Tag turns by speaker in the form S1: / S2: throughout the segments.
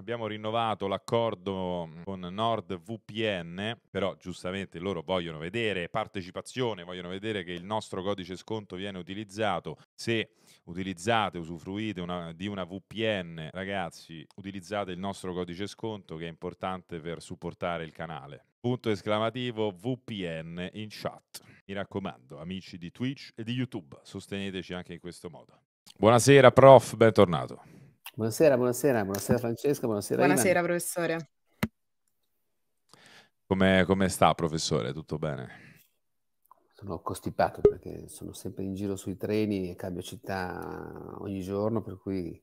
S1: abbiamo rinnovato l'accordo mm, con NordVPN,
S2: però giustamente loro vogliono vedere partecipazione, vogliono vedere che il nostro codice sconto viene utilizzato. Se utilizzate, usufruite una, di una VPN, ragazzi, utilizzate il nostro codice sconto che è importante per supportare il canale. Punto esclamativo VPN in chat. Mi raccomando, amici di Twitch e di YouTube, sosteneteci anche in questo modo. Buonasera prof, bentornato.
S3: Buonasera, buonasera, buonasera Francesca, buonasera. Buonasera
S4: Ivan. professore.
S2: Come, come sta professore? Tutto bene?
S3: Sono costipato perché sono sempre in giro sui treni e cambio città ogni giorno, per cui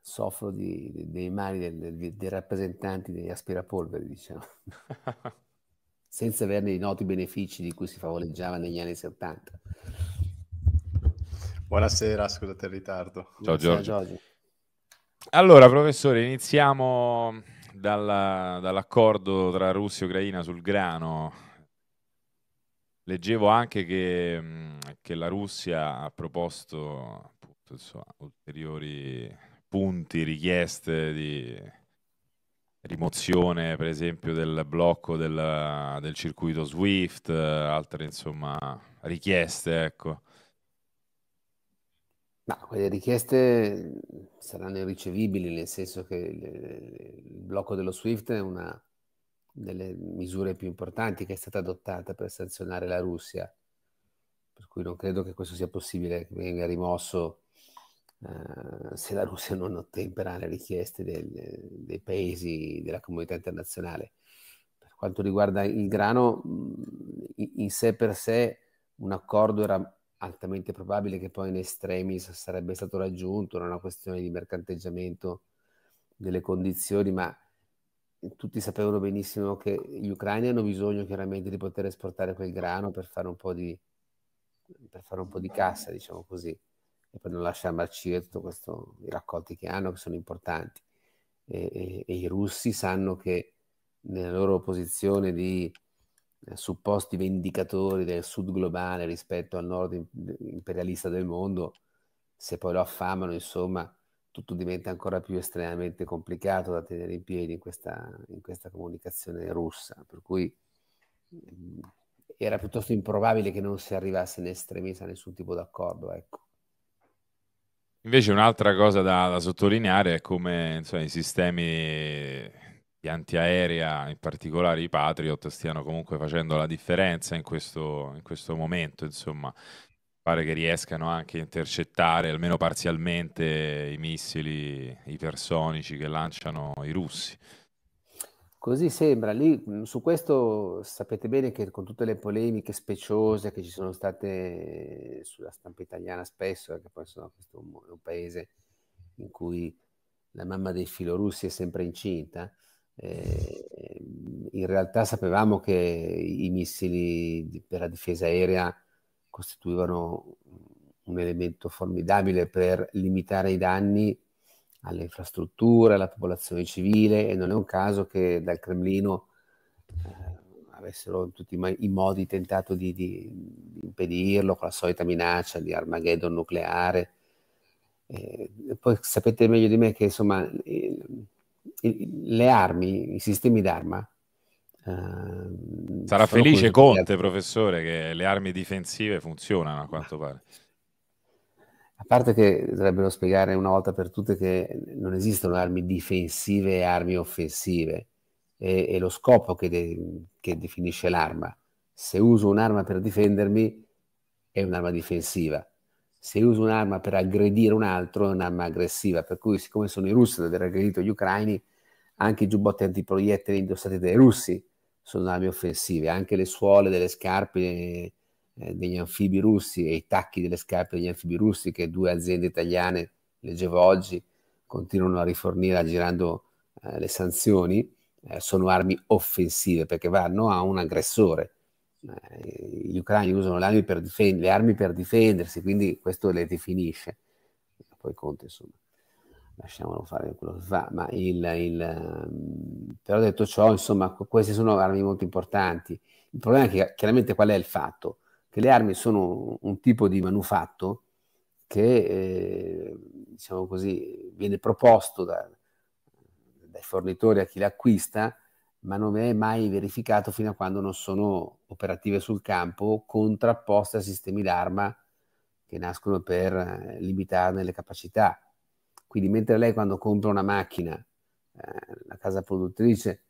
S3: soffro di, di, dei mali del, del, dei rappresentanti degli aspirapolveri, diciamo, senza averne i noti benefici di cui si favoleggiava negli anni 70. Buonasera, scusate il ritardo. Ciao Giorgio. Giorgio.
S2: Allora, professore, iniziamo dalla, dall'accordo tra Russia e Ucraina sul grano. Leggevo anche che, che la Russia ha proposto appunto, insomma, ulteriori punti, richieste di rimozione per esempio del blocco del, del circuito SWIFT, eh, altre insomma richieste, ecco.
S3: Ma quelle richieste mhmm, saranno irricevibili, nel senso che il blocco dello SWIFT è una delle misure più importanti che è stata adottata per sanzionare la Russia, per cui non credo che questo sia possibile che venga rimosso eh, se la Russia non ottempera le richieste del, dei paesi della comunità internazionale. Per quanto riguarda il grano, mhmm, in sé per sé un accordo era altamente probabile che poi in estremis sarebbe stato raggiunto, era una questione di mercanteggiamento delle condizioni, ma tutti sapevano benissimo che gli ucraini hanno bisogno chiaramente di poter esportare quel grano per fare un po' di, un po di cassa, diciamo così, e per non lasciare marcire tutti i raccolti che hanno, che sono importanti. E, e, e i russi sanno che nella loro posizione di eh, supposti vendicatori del sud globale rispetto al nord imperialista del mondo, se poi lo affamano, insomma, tutto diventa ancora più estremamente complicato da tenere in piedi in questa, in questa comunicazione russa. Per cui mm, era piuttosto improbabile che non si arrivasse in estremis a nessun tipo d'accordo. Ecco.
S2: Invece un'altra cosa da, da, sottolineare è come insomma, i sistemi gli antiaerea, in particolare i Patriot, stiano comunque facendo la differenza in questo, in questo momento, insomma. Pare che riescano anche a intercettare almeno parzialmente i missili ipersonici che lanciano i russi.
S3: Così sembra, lì mm, su questo sapete bene che con tutte le polemiche speciose che ci sono state sulla stampa italiana spesso, perché eh, poi sono questo è un, un paese in cui la mamma dei filorussi è sempre incinta, eh, in realtà sapevamo che i missili per la difesa aerea costituivano un elemento formidabile per limitare i danni alle infrastrutture, alla popolazione civile e non è un caso che dal Cremlino eh, avessero in tutti i modi tentato di, di, impedirlo con la solita minaccia di Armageddon nucleare. Eh, poi sapete meglio di me che insomma le armi, i sistemi d'arma. Uh, Sarà felice Conte,
S2: professore, che le armi difensive funzionano a quanto pare.
S3: A parte che dovrebbero spiegare una volta per tutte che non esistono armi difensive e armi offensive, è, è lo scopo che, de- che definisce l'arma. Se uso un'arma per difendermi, è un'arma difensiva se uso un'arma per aggredire un altro è un'arma aggressiva, per cui siccome sono i russi ad aver aggredito gli ucraini, anche i giubbotti antiproiettili indossati dai russi sono armi offensive, anche le suole delle scarpe eh, degli anfibi russi e i tacchi delle scarpe degli anfibi russi che due aziende italiane, leggevo oggi, continuano a rifornire aggirando eh, le sanzioni, eh, sono armi offensive perché vanno a un aggressore eh, gli ucraini usano le armi, per, difend- le armi per difendersi, quindi questo le definisce. Poi Conte, insomma, lasciamolo fare quello che fa. Ma il, il, ehm, però detto ciò, insomma, queste sono armi molto importanti. Il problema è che chiaramente qual è il fatto? Che le armi sono un tipo di manufatto che, eh, diciamo così, viene proposto da, dai fornitori a chi le acquista, ma non è mai verificato fino a quando non sono operative sul campo contrapposte a sistemi d'arma che nascono per eh, limitarne le capacità. Quindi mentre lei quando compra una macchina, eh, la casa produttrice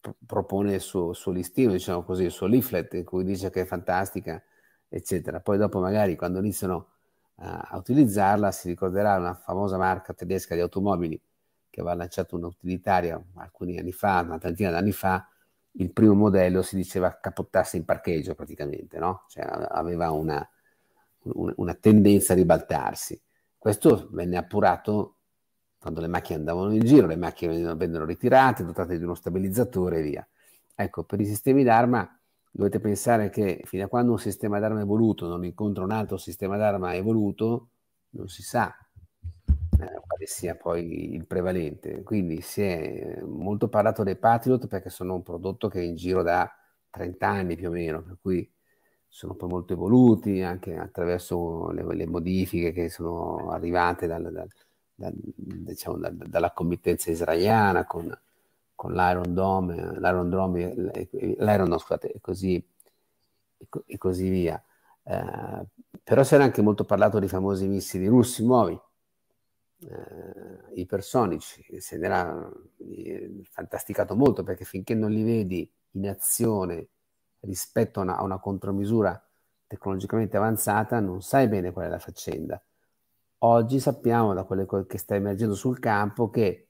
S3: pro- propone il suo, suo, listino, diciamo così, il suo leaflet in cui dice che è fantastica, eccetera. Poi dopo magari quando iniziano a, a utilizzarla si ricorderà una famosa marca tedesca di automobili che aveva lanciato un'utilitaria alcuni anni fa, una trentina d'anni fa, il primo modello si diceva capottasse in parcheggio praticamente, no? cioè, aveva una, una, tendenza a ribaltarsi. Questo venne appurato quando le macchine andavano in giro, le macchine vennero ritirate, dotate di uno stabilizzatore e via. Ecco, per i sistemi d'arma dovete pensare che fino a quando un sistema d'arma evoluto non incontra un altro sistema d'arma evoluto, non si sa eh, quale sia poi il prevalente. Quindi si è molto parlato dei Patriot perché sono un prodotto che è in giro da 30 anni più o meno, per cui sono poi molto evoluti anche attraverso le, le modifiche che sono arrivate dal, dal, dal, diciamo, dalla committenza israeliana con, con l'Iron Dome, l'Iron Dome, l'Iron, no, scusate, e così, e così via. Eh, però si era anche molto parlato dei famosi missili russi nuovi, eh, ipersonici, eh, se ne era eh, fantasticato molto perché finché non li vedi in azione rispetto a una, a una contromisura tecnologicamente avanzata, non sai bene qual è la faccenda. Oggi sappiamo da quelle che sta emergendo sul campo che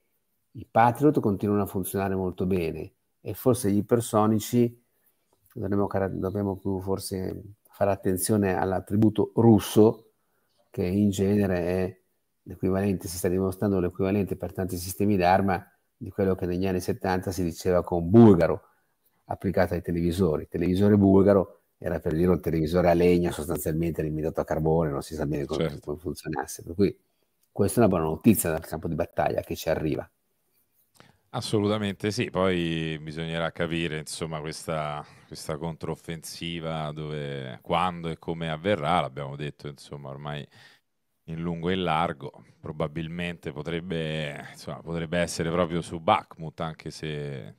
S3: i Patriot continuano a funzionare molto bene e forse gli ipersonici dovremmo, dovremmo forse fare attenzione all'attributo russo che in genere è l'equivalente, si sta dimostrando l'equivalente per tanti sistemi d'arma di quello che negli anni 70 si diceva con bulgaro applicato ai televisori. Il televisore bulgaro era per dire un televisore a legna sostanzialmente limitato a carbone, non si sa bene come, certo. come funzionasse. Per cui questa è una buona notizia dal campo di battaglia che ci arriva.
S2: Assolutamente sì, poi bisognerà capire insomma questa, questa controffensiva dove, quando e come avverrà, l'abbiamo detto insomma ormai in lungo e in largo, probabilmente potrebbe, insomma, potrebbe essere proprio su Bakhmut, anche se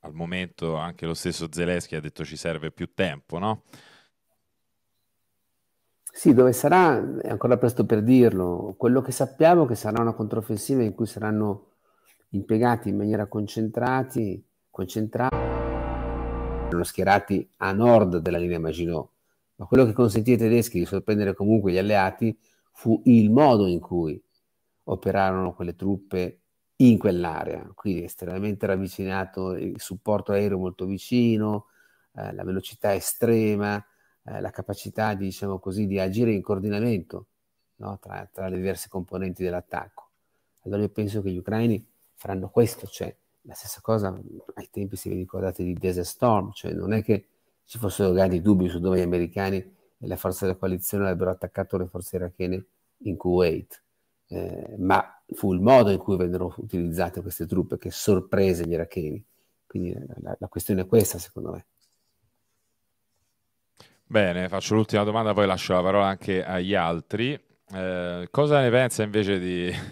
S2: al momento anche lo stesso Zelensky ha detto ci serve più tempo, no?
S3: Sì, dove sarà è ancora presto per dirlo. Quello che sappiamo è che sarà una controffensiva in cui saranno impiegati in maniera concentrati, concentrati, erano schierati a nord della linea Maginot, ma quello che consentì ai tedeschi di sorprendere comunque gli alleati fu il modo in cui operarono quelle truppe in quell'area, quindi estremamente ravvicinato, il supporto aereo molto vicino, eh, la velocità estrema, eh, la capacità di, diciamo così, di agire in coordinamento no? tra, tra, le diverse componenti dell'attacco. Allora io penso che gli ucraini faranno questo, cioè la stessa cosa ai tempi se vi ricordate di Desert Storm, cioè non è che ci fossero grandi dubbi su dove gli americani le forze della coalizione avrebbero attaccato le forze irachene in Kuwait, eh, ma fu il modo in cui vennero utilizzate queste truppe che sorprese gli iracheni. Quindi eh, la, la questione è questa, secondo me.
S2: Bene, faccio l'ultima domanda, poi lascio la parola anche agli altri. Eh, cosa ne pensa invece di...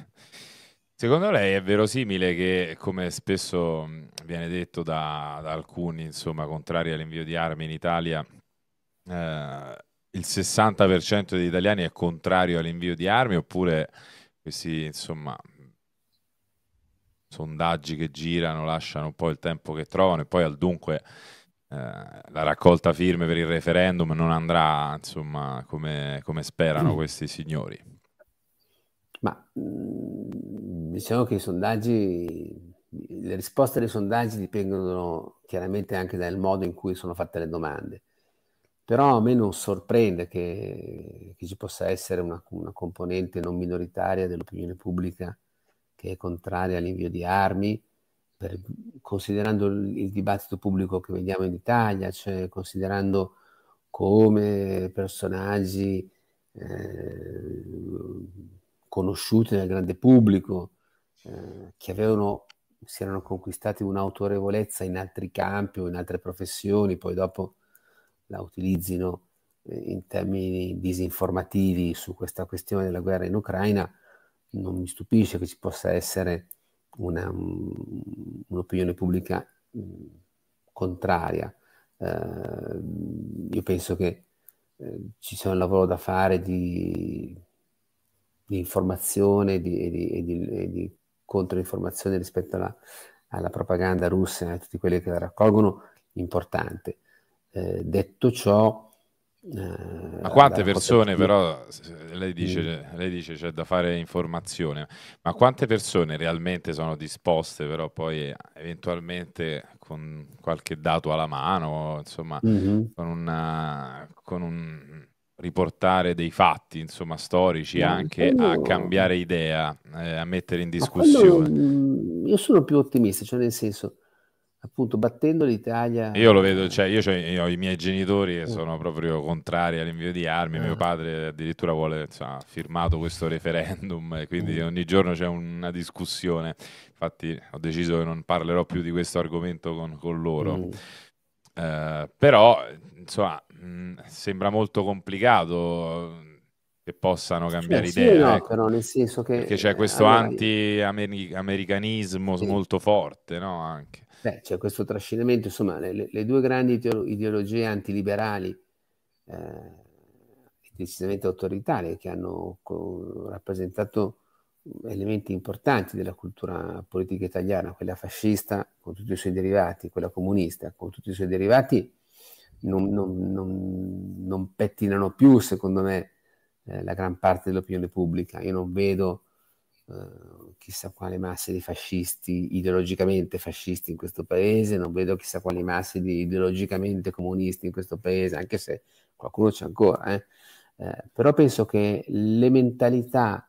S2: Secondo lei è verosimile che, come spesso mm, viene detto da, da alcuni, insomma, contrari all'invio di armi in Italia, eh, il 60% degli italiani è contrario all'invio di armi oppure questi insomma sondaggi che girano lasciano poi il tempo che trovano e poi al dunque eh, la raccolta firme per il referendum non andrà insomma come, come sperano mm. questi signori ma
S3: mm, diciamo che i sondaggi le risposte dei sondaggi dipendono chiaramente anche dal modo in cui sono fatte le domande però a me non sorprende che, che ci possa essere una, una componente non minoritaria dell'opinione pubblica che è contraria all'invio di armi, per, considerando il dibattito pubblico che vediamo in Italia, cioè considerando come personaggi eh, conosciuti dal grande pubblico, eh, che avevano, si erano conquistati un'autorevolezza in altri campi o in altre professioni, poi dopo la utilizzino eh, in termini disinformativi su questa questione della guerra in Ucraina, non mi stupisce che ci possa essere una, mm, un'opinione pubblica mm, contraria. Eh, io penso che eh, ci sia un lavoro da fare di, di informazione e di, di, di, di, controinformazione rispetto alla, alla propaganda russa e a tutti quelli che la raccolgono, importante eh, detto ciò... Eh, ma quante persone però,
S2: lei dice, mm. lei dice c'è da fare informazione, ma quante persone realmente sono disposte però poi eh, eventualmente con qualche dato alla mano, insomma, mm-hmm. con, una, con un riportare dei fatti insomma, storici anche quello... a cambiare idea, eh, a mettere in discussione. Quello,
S3: mm, io sono più ottimista, cioè nel senso appunto battendo l'Italia. Io lo
S2: vedo, eh, cioè io, io ho i miei genitori che eh. sono proprio contrari all'invio di armi, mio eh. padre addirittura vuole, insomma, ha firmato questo referendum, e quindi mm. ogni giorno c'è una discussione, infatti ho deciso che non parlerò più di questo argomento con, con loro. Mm. Eh, però, insomma, mh, mm, sembra molto complicato che possano cambiare sì, idea. Sì, no, ecco.
S3: però nel senso che... Perché c'è questo allora... anti-americanismo sì. molto forte, no? Anche. Beh, c'è questo trascinamento, insomma, le, le due grandi ideologie antiliberali, eh, decisamente autoritarie, che hanno rappresentato elementi importanti della cultura politica italiana, quella fascista con tutti i suoi derivati, quella comunista con tutti i suoi derivati, non, non, non, non pettinano più, secondo me, eh, la gran parte dell'opinione pubblica. Io non vedo eh, chissà quale masse di fascisti ideologicamente fascisti in questo paese, non vedo chissà quali masse di ideologicamente comunisti in questo paese, anche se qualcuno c'è ancora. Eh. Eh, però penso che le mentalità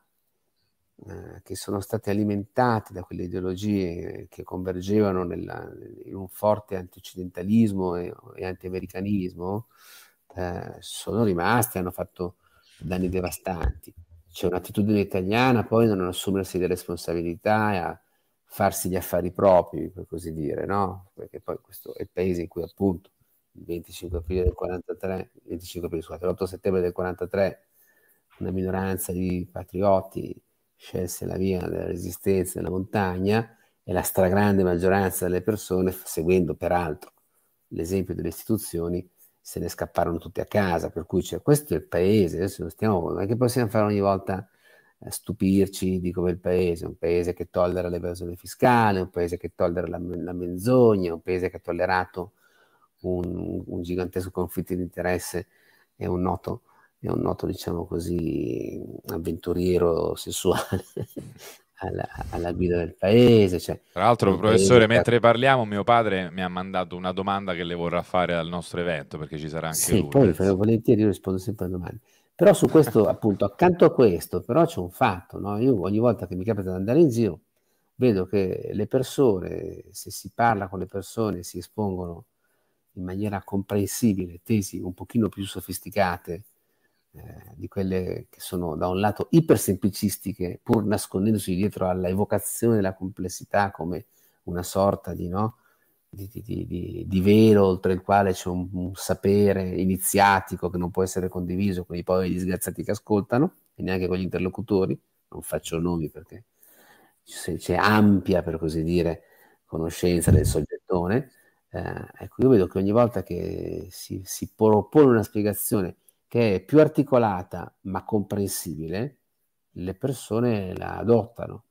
S3: eh, che sono state alimentate da quelle ideologie che convergevano nella, in un forte antioccidentalismo e, e antiamericanismo, eh, sono rimaste, hanno fatto danni devastanti c'è un'attitudine italiana poi non assumersi le responsabilità e a farsi gli affari propri, per così dire, no? Perché poi questo è il paese in cui appunto il 25 aprile del 43, 25 aprile, scusate, l'8 settembre del 43, una minoranza di patrioti scelse la via della resistenza nella montagna e la stragrande maggioranza delle persone, seguendo peraltro l'esempio delle istituzioni, se ne scapparono tutti a casa, per cui cioè, questo è il paese, adesso non stiamo, non è che possiamo fare ogni volta eh, stupirci di come il paese, un paese che tollera l'evasione fiscale, un paese che tollera la, la menzogna, un paese che ha tollerato un, un gigantesco conflitto di interesse e un noto, e un noto diciamo così, avventuriero sessuale alla, alla guida del paese. Cioè, Tra l'altro, eh, professore, paese... Eh, mentre
S2: parliamo, mio padre mi ha mandato una domanda che le vorrà fare al nostro evento, perché ci sarà anche sì, lui. poi
S3: farò volentieri, io rispondo sempre a domande. Però su questo, appunto, accanto a questo, però c'è un fatto, no? Io ogni volta che mi capita di andare in giro, vedo che le persone, se si parla con le persone, si espongono in maniera comprensibile tesi un pochino più sofisticate eh, di quelle che sono da un lato ipersemplicistiche, pur nascondendosi dietro alla evocazione della complessità come una sorta di, no, di, di, di velo oltre il quale c'è un, un, sapere iniziatico che non può essere condiviso con i poveri disgraziati che ascoltano e neanche con gli interlocutori, non faccio nomi perché c'è ampia, per così dire, conoscenza del soggettone. Eh, ecco, io vedo che ogni volta che si, si propone una spiegazione che è più articolata ma comprensibile, le persone la adottano.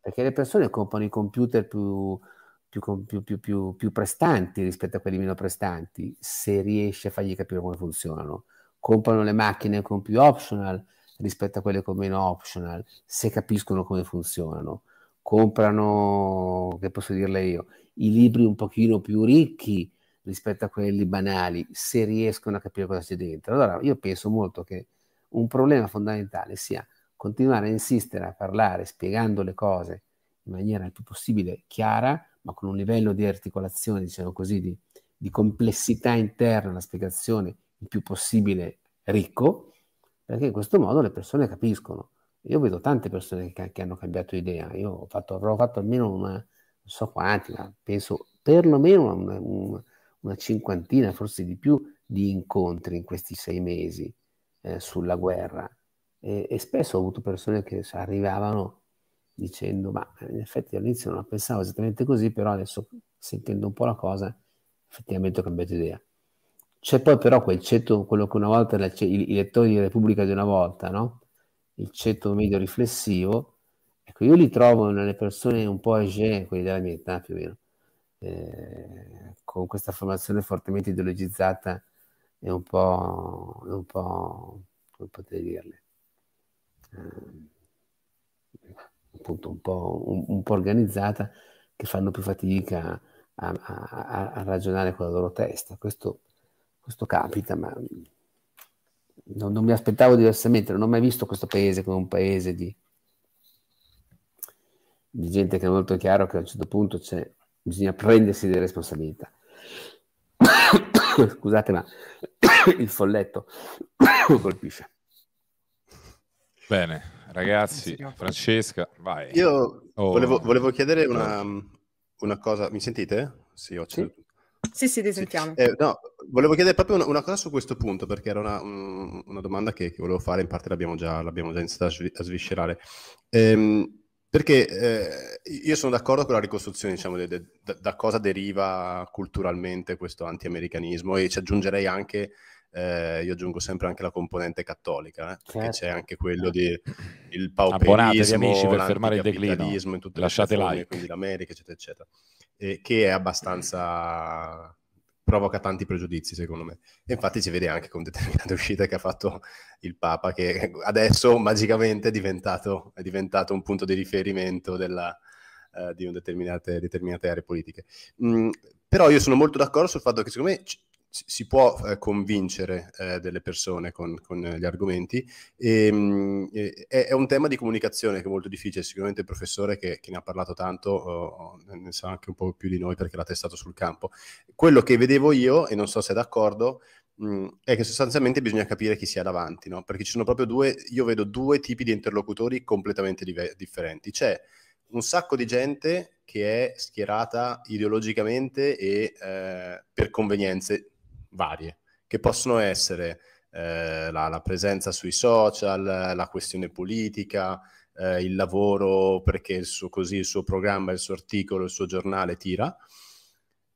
S3: Perché le persone comprano i computer più, più, più, più, prestanti rispetto a quelli meno prestanti, se riesce a fargli capire come funzionano. Comprano le macchine con più optional rispetto a quelle con meno optional, se capiscono come funzionano. Comprano, che posso dirle io, i libri un pochino più ricchi rispetto a quelli banali, se riescono a capire cosa c'è dentro. Allora io penso molto che un problema fondamentale sia continuare a insistere a parlare spiegando le cose in maniera il più possibile chiara, ma con un livello di articolazione, diciamo così, di, di complessità interna la spiegazione il più possibile ricco, perché in questo modo le persone capiscono. Io vedo tante persone che, che hanno cambiato idea, io fatto, avrò fatto almeno una, non so quanti, ma penso perlomeno una, una una cinquantina, forse di più, di incontri in questi sei mesi eh, sulla guerra e, e, spesso ho avuto persone che arrivavano dicendo ma in effetti all'inizio non la pensavo esattamente così, però adesso sentendo un po' la cosa effettivamente ho cambiato idea. C'è poi però quel ceto, quello che una volta la, i, i lettori di Repubblica di una volta, no? il ceto medio riflessivo, ecco io li trovo nelle persone un po' age, quelli della mia età più o meno, eh, con questa formazione fortemente ideologizzata è un po', è un po' come potete dirle, eh, appunto un po', un, un po', organizzata, che fanno più fatica a, a, a ragionare con la loro testa. Questo, questo capita, ma non, non, mi aspettavo diversamente, non ho mai visto questo paese come un paese di, di gente che è molto chiaro che a un certo punto bisogna prendersi delle responsabilità. Scusate, ma il folletto
S1: colpisce.
S2: Bene, ragazzi, Francesca, vai.
S1: Io oh. volevo, volevo, chiedere una, una, cosa. Mi sentite? Sì, ho acceso.
S4: Sì. Sì, ti sentiamo. Sì. Eh,
S1: no, volevo chiedere proprio una, una, cosa su questo punto, perché era una, un, una domanda che, che, volevo fare, in parte l'abbiamo già, l'abbiamo già iniziato a, a sviscerare. Ehm, perché eh, io sono d'accordo con la ricostruzione, diciamo, de, de, da cosa deriva culturalmente questo anti-americanismo e ci aggiungerei anche, eh, io aggiungo sempre anche la componente cattolica, eh, certo. perché c'è anche quello di il pauperismo, amici per il declino, in tutte lasciate like. quindi l'America, eccetera, eccetera, e che è abbastanza provoca tanti pregiudizi, secondo me. E infatti si vede anche con determinate uscite che ha fatto il Papa, che adesso magicamente è diventato, è diventato un punto di riferimento della, eh, di determinate, determinate, aree politiche. Mm, però io sono molto d'accordo sul fatto che, secondo me, c- si può eh, convincere eh, delle persone con, con eh, gli argomenti. Ehm, e, mh, è, è, un tema di comunicazione che è molto difficile, sicuramente il professore che, che ne ha parlato tanto oh, ne sa anche un po' più di noi perché l'ha testato sul campo. Quello che vedevo io, e non so se è d'accordo, mh, è che sostanzialmente bisogna capire chi sia davanti, no? perché ci sono proprio due, io vedo due tipi di interlocutori completamente dive- differenti. C'è un sacco di gente che è schierata ideologicamente e eh, per convenienze varie, che possono essere eh, la, la, presenza sui social, la questione politica, eh, il lavoro perché il suo, così il suo programma, il suo articolo, il suo giornale tira,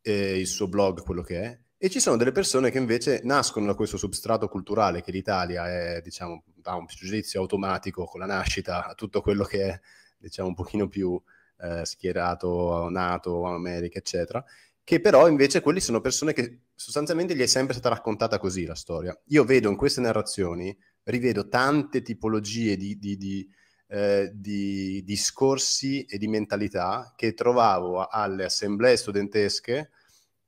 S1: eh, il suo blog, quello che è. E ci sono delle persone che invece nascono da questo substrato culturale che l'Italia è, diciamo, ha un giudizio automatico con la nascita, a tutto quello che è, diciamo, un pochino più eh, schierato, nato, America, eccetera, che però invece quelli sono persone che sostanzialmente gli è sempre stata raccontata così la storia. Io vedo in queste narrazioni, rivedo tante tipologie di, di, di, eh, di discorsi e di mentalità che trovavo alle assemblee studentesche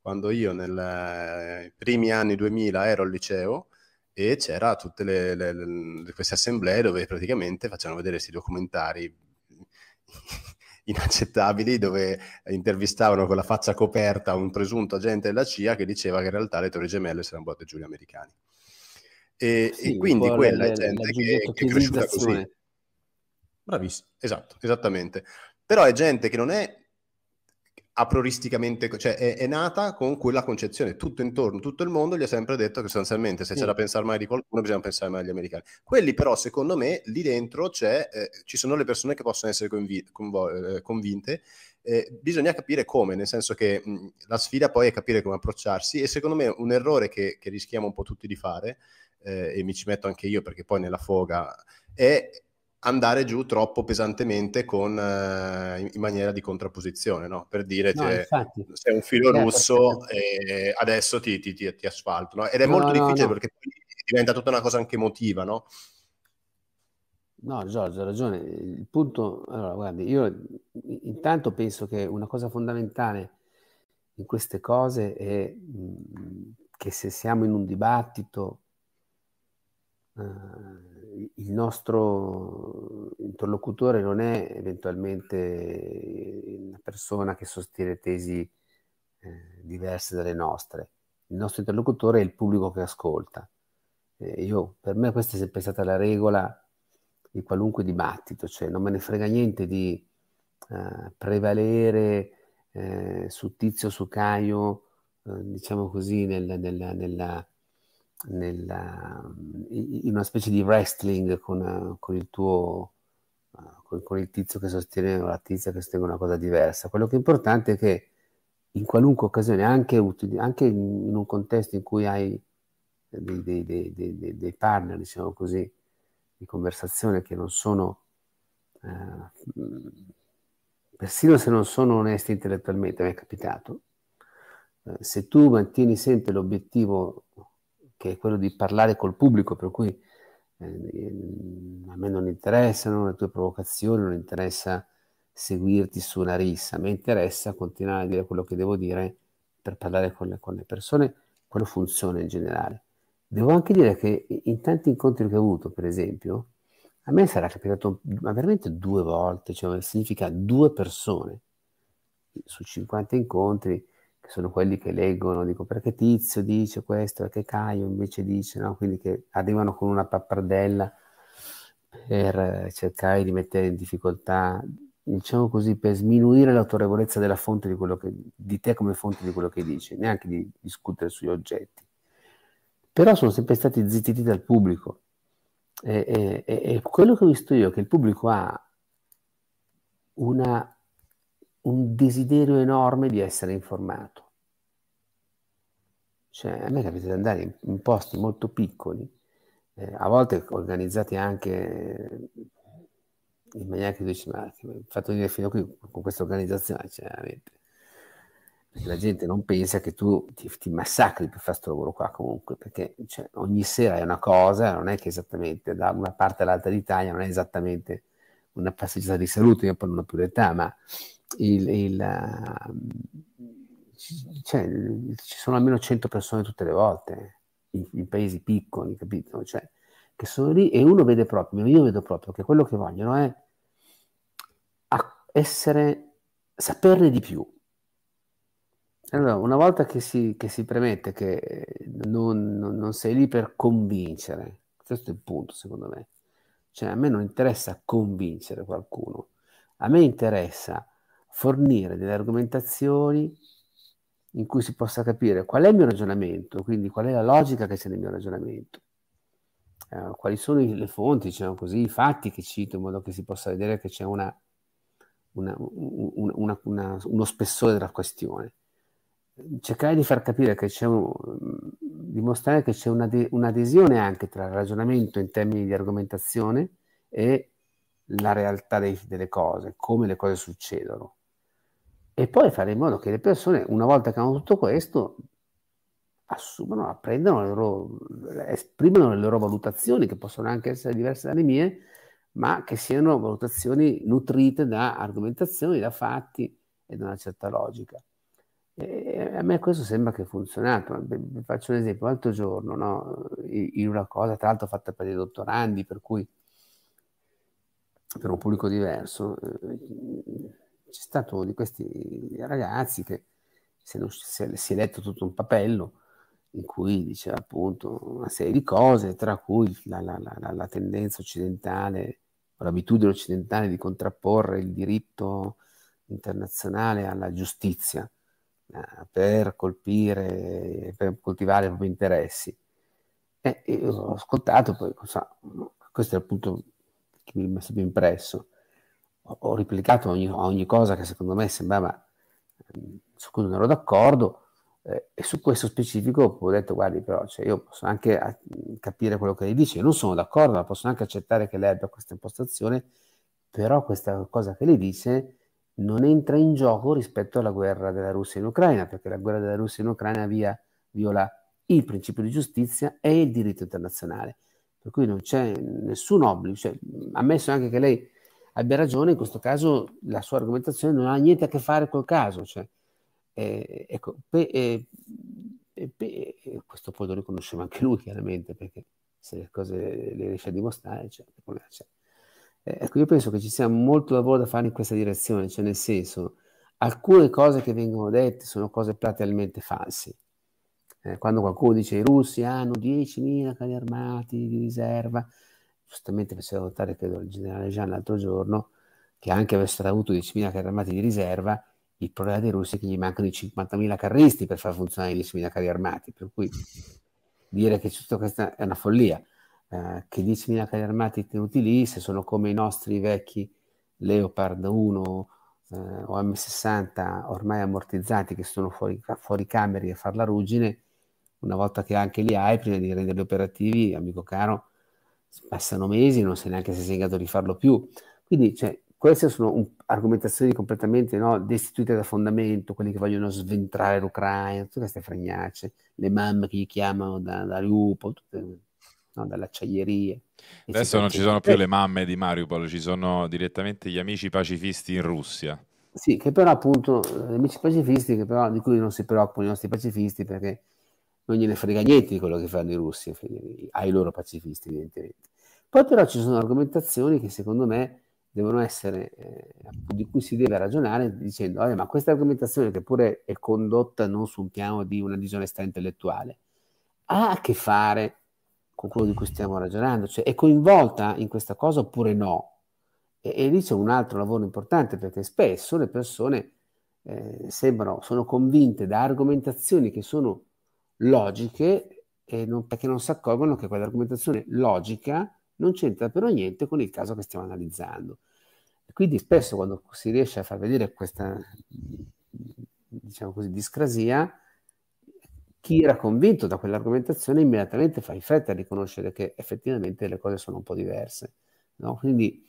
S1: quando io nei eh, primi anni 2000 ero al liceo e c'era tutte le, le, le, queste assemblee dove praticamente facevano vedere questi documentari inaccettabili dove intervistavano con la faccia coperta un presunto agente della CIA che diceva che in realtà le torri gemelle erano botte giù gli americani. E, sì, e quindi quella è gente che, che è cresciuta così. Bravissimo, esatto, esattamente. Però è gente che non è aprioristicamente, cioè è, è, nata con quella concezione, tutto intorno, tutto il mondo gli ha sempre detto che sostanzialmente se c'è da pensare mai di qualcuno bisogna pensare mai agli americani. Quelli però secondo me lì dentro eh, ci sono le persone che possono essere convi- convo- eh, convinte, eh, bisogna capire come, nel senso che mh, la sfida poi è capire come approcciarsi e secondo me un errore che, che rischiamo un po' tutti di fare, eh, e mi ci metto anche io perché poi nella foga, è andare giù troppo pesantemente con, eh, in maniera di contrapposizione, no? per dire no, sei un filo eh, russo e adesso ti, ti, ti, ti asfalto. No? Ed è molto difficile perché diventa tutta una cosa anche emotiva. No,
S3: no Giorgio, hai ragione. Il punto, allora, guardi, io intanto penso che una cosa fondamentale in queste cose è mm, che se siamo in un dibattito... Eh, il nostro interlocutore non è eventualmente una persona che sostiene tesi eh, diverse dalle nostre, il nostro interlocutore è il pubblico che ascolta. Eh, io, per me questa è sempre stata la regola di qualunque dibattito, cioè non me ne frega niente di eh, prevalere eh, su Tizio, su Caio, eh, diciamo così, nella, nella, nella nella, eh, in una specie di wrestling con, eh, con il tuo eh, con, con, il tizio che sostiene o la tizia che sostiene una cosa diversa. Quello che è importante è che in qualunque occasione, anche, utili, anche in, un contesto in cui hai dei, dei, dei, dei, partner, diciamo così, di conversazione che non sono, eh, persino se non sono onesti intellettualmente, mi è capitato, eh, se tu mantieni sempre l'obiettivo che è quello di parlare col pubblico, per cui eh, a me non interessano le tue provocazioni, non interessa seguirti su una rissa, mi interessa continuare a dire quello che devo dire per parlare con le, con le persone, quello funziona in generale. Devo anche dire che in tanti incontri che ho avuto, per esempio, a me sarà capitato ma veramente due volte, cioè significa due persone su 50 incontri, che sono quelli che leggono, dico perché Tizio dice questo, perché Caio invece dice, no? quindi che arrivano con una pappardella per cercare di mettere in difficoltà, diciamo così, per sminuire l'autorevolezza della fonte di, quello che, di te come fonte di quello che dici, neanche di discutere sugli oggetti. Però sono sempre stati zittiti dal pubblico. E, e, e quello che ho visto io è che il pubblico ha una un desiderio enorme di essere informato. Cioè, a me capita di andare in, in posti molto piccoli, eh, a volte organizzati anche eh, in maniera che tu dici, ma che fatto venire fino a qui con questa organizzazione, cioè, perché la gente non pensa che tu ti, ti massacri per fare questo lavoro qua comunque, perché cioè, ogni sera è una cosa, non è che esattamente da una parte all'altra d'Italia non è esattamente una passeggiata di salute, io poi non ho più l'età, ma il, il, ehm, cioè, ci sono almeno 100 persone tutte le volte in, in paesi piccoli, capito? Cioè, che sono lì e uno vede proprio, io vedo proprio che quello che vogliono è essere, saperne di più. Allora, una volta che si, che si premette che non, non, non, sei lì per convincere, questo è il punto secondo me, cioè a me non interessa convincere qualcuno, a me interessa fornire delle argomentazioni in cui si possa capire qual è il mio ragionamento, quindi qual è la logica che c'è nel mio ragionamento, eh, quali sono le fonti, diciamo così, i fatti che cito, in modo che si possa vedere che c'è una, una, una, uno spessore della questione. Cercare di far capire che c'è un, dimostrare che c'è un'adesione anche tra il ragionamento in termini di argomentazione e la realtà dei, delle cose, come le cose succedono e poi fare in modo che le persone, una volta che hanno tutto questo, assumano, apprendano le loro, esprimano le loro valutazioni, che possono anche essere diverse dalle mie, ma che siano valutazioni nutrite da argomentazioni, da fatti e da una certa logica. E a me questo sembra che funzionato. Vi faccio un esempio: l'altro giorno, no? in una cosa, tra l'altro, fatta per i dottorandi, per cui per un pubblico diverso, eh, c'è stato di questi ragazzi che se non, se, si è letto tutto un papello in cui diceva appunto una serie di cose, tra cui la, la, la, la tendenza occidentale l'abitudine occidentale di contrapporre il diritto internazionale alla giustizia eh, per colpire, per coltivare i propri interessi. E, eh, e ho ascoltato, poi, so, questo è il punto che mi è rimasto più impresso ho replicato ogni, ogni, cosa che secondo me sembrava ehm, su cui non ero d'accordo eh, e su questo specifico ho detto guardi però cioè, io posso anche a, ah, capire quello che lei dice, io non sono d'accordo, ma posso anche accettare che lei abbia questa impostazione, però questa cosa che lei dice non entra in gioco rispetto alla guerra della Russia in Ucraina, perché la guerra della Russia in Ucraina via, viola il principio di giustizia e il diritto internazionale, per cui non c'è nessun obbligo, cioè, ammesso anche che lei abbia ragione, in questo caso la sua argomentazione non ha niente a che fare col caso. Cioè, eh, ecco, pe, eh, pe, questo poi lo riconosceva anche lui chiaramente, perché se le cose le riesce a dimostrare, cioè, cioè, eh, ecco, io penso che ci sia molto lavoro da fare in questa direzione, cioè nel senso, alcune cose che vengono dette sono cose platealmente false. Eh, quando qualcuno dice i russi hanno 10.000 cani armati di riserva, giustamente faceva notare, credo, il generale Gian l'altro giorno, che anche avessero avuto 10.000 carri armati di riserva, il problema dei russi è che gli mancano i 50.000 carristi per far funzionare i 10.000 carri armati, per cui dire che tutta questa è una follia. Eh, che 10.000 carri armati tenuti lì, se sono come i nostri vecchi Leopard 1 eh, o M60 ormai ammortizzati che sono fuori, fuori camere a far la ruggine, una volta che anche li hai, prima di renderli operativi, amico caro, passano mesi, non sai neanche se sei in grado di farlo più. Quindi cioè, queste sono un, argomentazioni completamente no, destituite da fondamento, quelli che vogliono sventrare l'Ucraina, tutte queste fregnacce, le mamme che gli chiamano da, da Riupol, tutte, no, dall'acciaieria. Adesso non ci sono più eh. le
S2: mamme di Mariupol, ci sono direttamente gli amici pacifisti in Russia.
S3: Sì, che però appunto, eh, gli amici pacifisti che però, di cui non si preoccupano i nostri pacifisti perché non gliene frega niente di quello che fanno i russi, ai loro pacifisti evidentemente. Poi però ci sono argomentazioni che secondo me devono essere, eh, di cui si deve ragionare dicendo, ma questa argomentazione che pure è condotta non su un piano di una disonestà intellettuale, ha a che fare con quello di cui stiamo ragionando, cioè è coinvolta in questa cosa oppure no? E, e lì c'è un altro lavoro importante perché spesso le persone eh, sembrano, sono convinte da argomentazioni che sono logiche non, perché non si accorgono che quell'argomentazione logica non c'entra però niente con il caso che stiamo analizzando. Quindi spesso quando si riesce a far vedere questa diciamo così, discrasia, chi era convinto da quell'argomentazione immediatamente fa in fretta a riconoscere che effettivamente le cose sono un po' diverse. No? Quindi,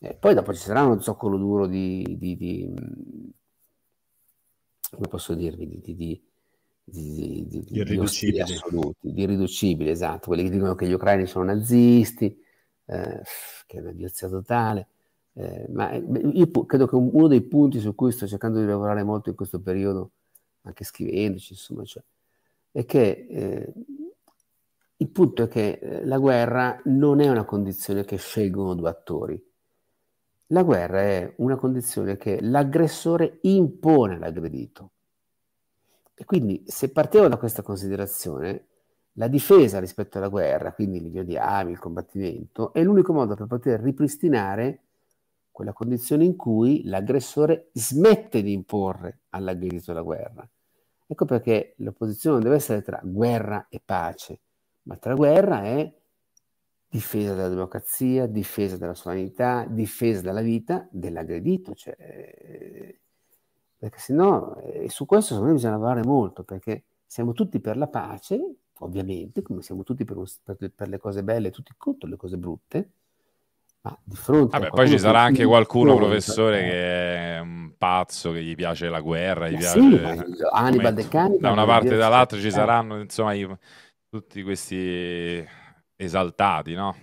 S3: eh, poi dopo ci sarà uno zoccolo duro di, di, di come posso dirvi, di, di di, di, irriducibili. di assoluti, di irriducibili, esatto, quelli che dicono che gli ucraini sono nazisti, eh, che è una diozia totale. Eh, ma eh, io credo che uno dei punti su cui sto cercando di lavorare molto in questo periodo, anche scrivendoci, insomma, cioè, è che eh, il punto è che eh, la guerra non è una condizione che scelgono due attori. La guerra è una condizione che l'aggressore impone all'aggredito. E quindi se partiamo da questa considerazione, la difesa rispetto alla guerra, quindi gli di armi, il combattimento, è l'unico modo per poter ripristinare quella condizione in cui l'aggressore smette di imporre all'aggredito la guerra. Ecco perché l'opposizione non deve essere tra guerra e pace, ma tra guerra è difesa della democrazia, difesa della sovranità, difesa della vita dell'aggredito. Cioè, eh, perché se no, e eh, su questo secondo me bisogna lavorare molto, perché siamo tutti per la pace, ovviamente, come siamo tutti per, per, per le cose belle tutti contro le cose brutte, ma di fronte... Vabbè, poi ci sarà anche qualcuno, fronte, professore,
S2: eh. che è un pazzo, che gli piace la guerra, gli piace... Sì, Hannibal De Cani... Da una parte e dall'altra ci eh. saranno, insomma, i, tutti questi esaltati, no?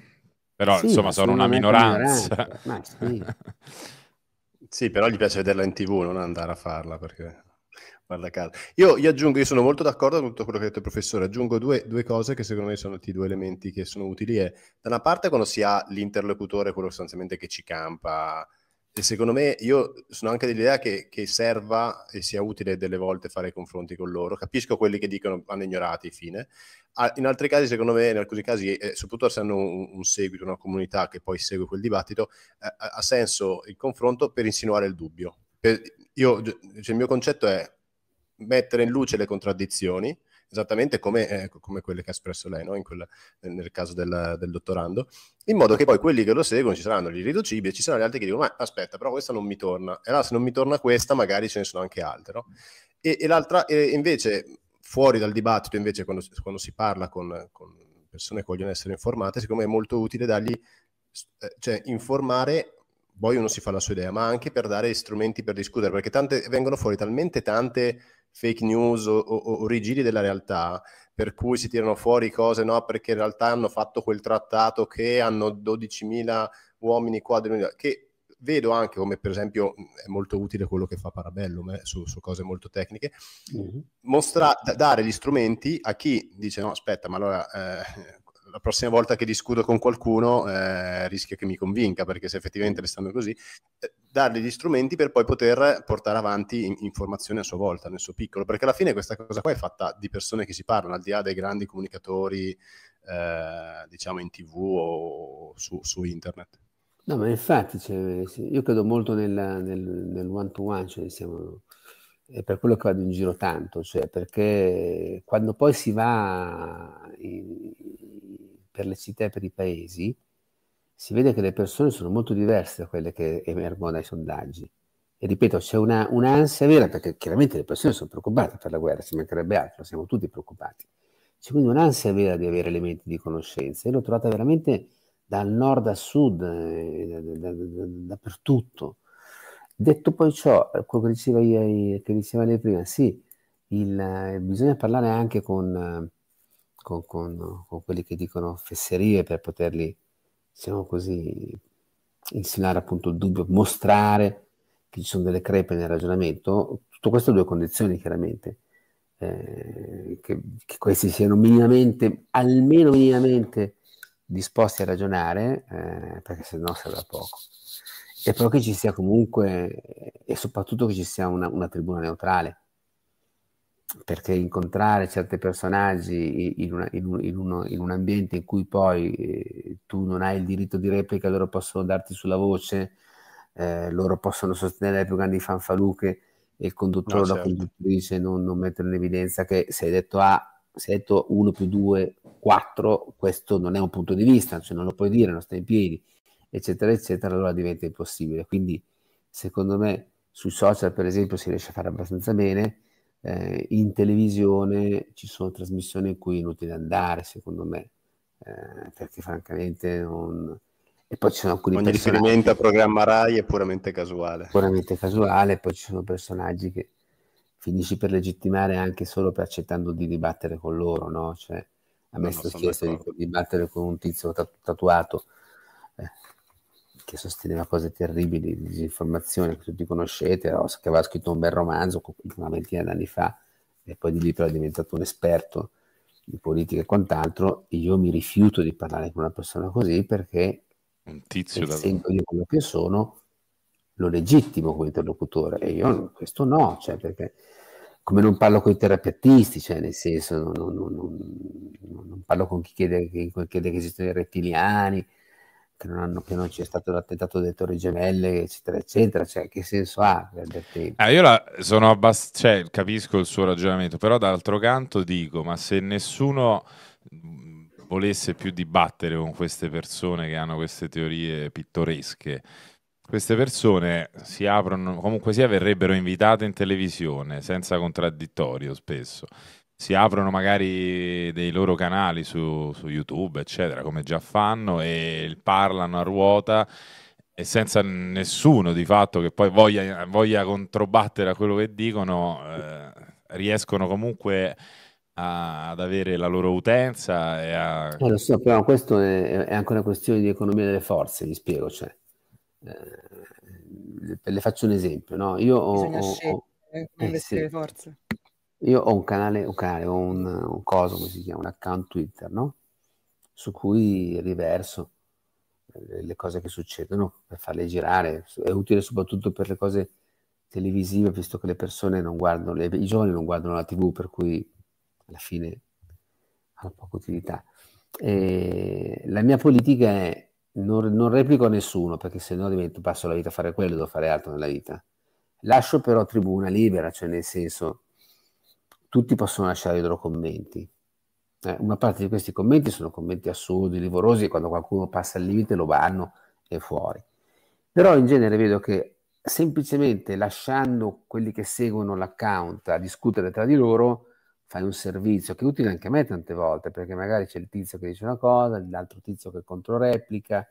S1: Però, sì, insomma, sono una minoranza. Ma sì. Sì, però gli piace vederla in tv, non andare a farla perché... Guarda caso. Io, gli aggiungo, io sono molto d'accordo con tutto quello che ha detto il professore, aggiungo due, due cose che secondo me sono i due elementi che sono utili. È, da una parte quando si ha l'interlocutore, quello sostanzialmente che ci campa, e secondo me io sono anche dell'idea che, che, serva e sia utile delle volte fare i confronti con loro. Capisco quelli che dicono hanno ignorati, fine. in altri casi, secondo me, in alcuni casi, eh, soprattutto se hanno un, un, seguito, una comunità che poi segue quel dibattito, eh, ha senso il confronto per insinuare il dubbio. Per, io, cioè, il mio concetto è mettere in luce le contraddizioni, esattamente come, eh, come quelle che ha espresso lei no? quella, nel caso del, del, dottorando, in modo che poi quelli che lo seguono ci saranno gli irriducibili e ci saranno gli altri che dicono ma aspetta però questa non mi torna, e allora se non mi torna questa magari ce ne sono anche altre. No? E, e, l'altra, e invece fuori dal dibattito, invece quando, quando si parla con, con persone che vogliono essere informate, siccome è molto utile dargli, eh, cioè informare poi uno si fa la sua idea, ma anche per dare strumenti per discutere, perché tante, vengono fuori talmente tante fake news o, o, o rigidi della realtà, per cui si tirano fuori cose, no, perché in realtà hanno fatto quel trattato che hanno 12.000 uomini qua, che vedo anche come per esempio mm, è molto utile quello che fa Parabellum eh, su, su, cose molto tecniche, mm-hmm. mostra, dare gli strumenti a chi dice no aspetta ma allora eh, la prossima volta che discuto con qualcuno eh, rischio che mi convinca perché se effettivamente le stanno così, eh, dargli gli strumenti per poi poter portare avanti informazioni a sua volta, nel suo piccolo, perché alla fine questa cosa qua è fatta di persone che si parlano, al di là dei grandi comunicatori, eh, diciamo, in tv o su, su internet.
S3: No, ma infatti, cioè, io credo molto nella, nel, nel, one-to-one, cioè, siamo, è per quello che vado in giro tanto, cioè, perché quando poi si va in, per le città e per i paesi, si vede che le persone sono molto diverse da quelle che emergono dai sondaggi. E ripeto, c'è una, un'ansia vera, perché chiaramente le persone sono preoccupate per la guerra, ci mancherebbe altro, siamo tutti preoccupati. C'è quindi un'ansia vera di avere elementi di conoscenza. Io l'ho trovata veramente dal nord a sud, eh, da, da, da, dappertutto. Detto poi ciò, eh, quello che diceva, ieri, che diceva lei prima, sì, il, eh, bisogna parlare anche con, eh, con, con, con quelli che dicono fesserie per poterli siamo così, insinuare appunto il dubbio, mostrare che ci sono delle crepe nel ragionamento, tutto questo a due condizioni chiaramente, eh, che, che, questi siano minimamente, almeno minimamente disposti a ragionare, eh, perché se no serve a poco. E però che ci sia comunque, e soprattutto che ci sia una, una tribuna neutrale, perché incontrare certi personaggi in, una, in, un, in, uno, in un, ambiente in cui poi eh, tu non hai il diritto di replica, loro possono darti sulla voce, eh, loro possono sostenere le più grandi fanfaluche e il conduttore ah, o no, certo. la conduttrice non, non mettono in evidenza che se hai detto A, se hai detto 1 più 2, 4, questo non è un punto di vista, cioè non lo puoi dire, non stai in piedi, eccetera, eccetera, allora diventa impossibile. Quindi secondo me sui social per esempio si riesce a fare abbastanza bene eh, in televisione ci sono trasmissioni in cui è inutile andare, secondo me, eh, perché francamente non... E poi ci sono alcuni Ogni riferimento a programma RAI è puramente casuale. Puramente casuale, poi ci sono personaggi che finisci per legittimare anche solo per accettando di dibattere con loro, no? Cioè, a me no, stato chiesto di dibattere con un tizio tatuato, eh, che sosteneva cose terribili di disinformazione che tutti conoscete, che aveva scritto un bel romanzo una ventina d'anni fa e poi di lì però è diventato un esperto di politica e quant'altro, io mi rifiuto di parlare con una persona così perché un tizio essendo da... io quello che sono, lo legittimo come interlocutore e io questo no, cioè perché come non parlo con i terapeutisti, cioè nel senso non, non, non, non parlo con chi chiede, chi chiede che esistano i rettiliani, che non, hanno, che non c'è stato l'attentato delle Torri Gemelle, eccetera, eccetera. Cioè, che senso ha? Ah,
S2: io la, sono abbast- cioè, capisco il suo ragionamento, però d'altro canto dico, ma se nessuno volesse più dibattere con queste persone che hanno queste teorie pittoresche, queste persone si aprono, comunque sia verrebbero invitate in televisione senza contraddittorio spesso si aprono magari dei loro canali su, su YouTube, eccetera, come già fanno, e parlano a ruota e senza nessuno di fatto che poi voglia, voglia controbattere a quello che dicono, eh, riescono comunque
S3: a, ad avere la loro utenza. E a... eh, lo so, però questo è, è, anche una questione di economia delle forze, vi spiego. Cioè, eh, le faccio un esempio. No? Io ho, ho, ho, scegliere eh, sì. forze. Io ho un canale, un canale ho un, un coso, come si chiama, un account Twitter, no? Su cui riverso eh, le cose che succedono per farle girare. È utile soprattutto per le cose televisive, visto che le persone non guardano, i giovani non guardano la tv, per cui alla fine ha poca utilità. E la mia politica è non, non replico a nessuno, perché se no divento, passo la vita a fare quello, devo fare altro nella vita. Lascio però tribuna libera, cioè nel senso tutti possono lasciare i loro commenti. Eh, una parte di questi commenti sono commenti assurdi, livorosi, e quando qualcuno passa il limite lo vanno e fuori. Però in genere vedo che semplicemente lasciando quelli che seguono l'account a discutere tra di loro, fai un servizio che è utile anche a me tante volte, perché magari c'è il tizio che dice una cosa, l'altro tizio che controreplica,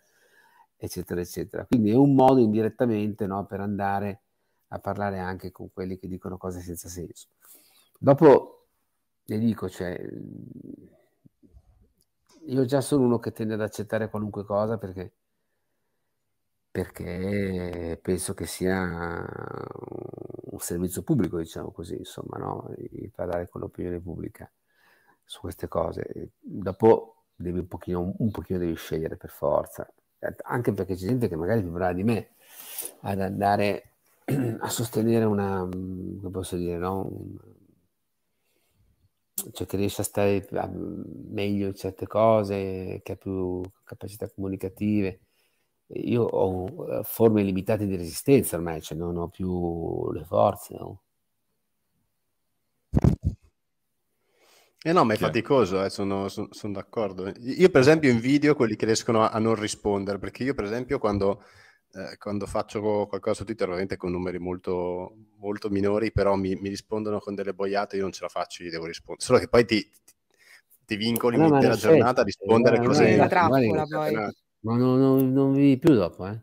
S3: eccetera, eccetera. Quindi è un modo indirettamente no, per andare a parlare anche con quelli che dicono cose senza senso. Dopo, le dico, cioè, mm, io già sono uno che tende ad accettare qualunque cosa perché, perché penso che sia un servizio pubblico, diciamo così, insomma, no? E parlare con l'opinione pubblica su queste cose. Dopo devi un pochino, un pochino devi scegliere per forza, anche perché c'è gente che magari è di me ad andare a sostenere una, mm, come posso dire, no? cioè che riesce a stare mm, meglio in certe cose, che ha più capacità comunicative. Io ho eh, forme limitate di resistenza ormai, cioè non ho più le forze. No?
S1: Eh no, ma è cioè faticoso, eh, sono, sono, sono, d'accordo. Io per esempio invidio quelli che riescono a, a non rispondere, perché io per esempio quando eh, quando faccio qualcosa su Twitter, ovviamente con numeri molto, molto minori, però mi, mi, rispondono con delle boiate, io non ce la faccio, gli devo rispondere. Solo che poi ti, ti vincoli no, eh, l'intera giornata a rispondere eh, no, cose... No, trappola,
S3: ma non, non, non vivi più dopo, eh?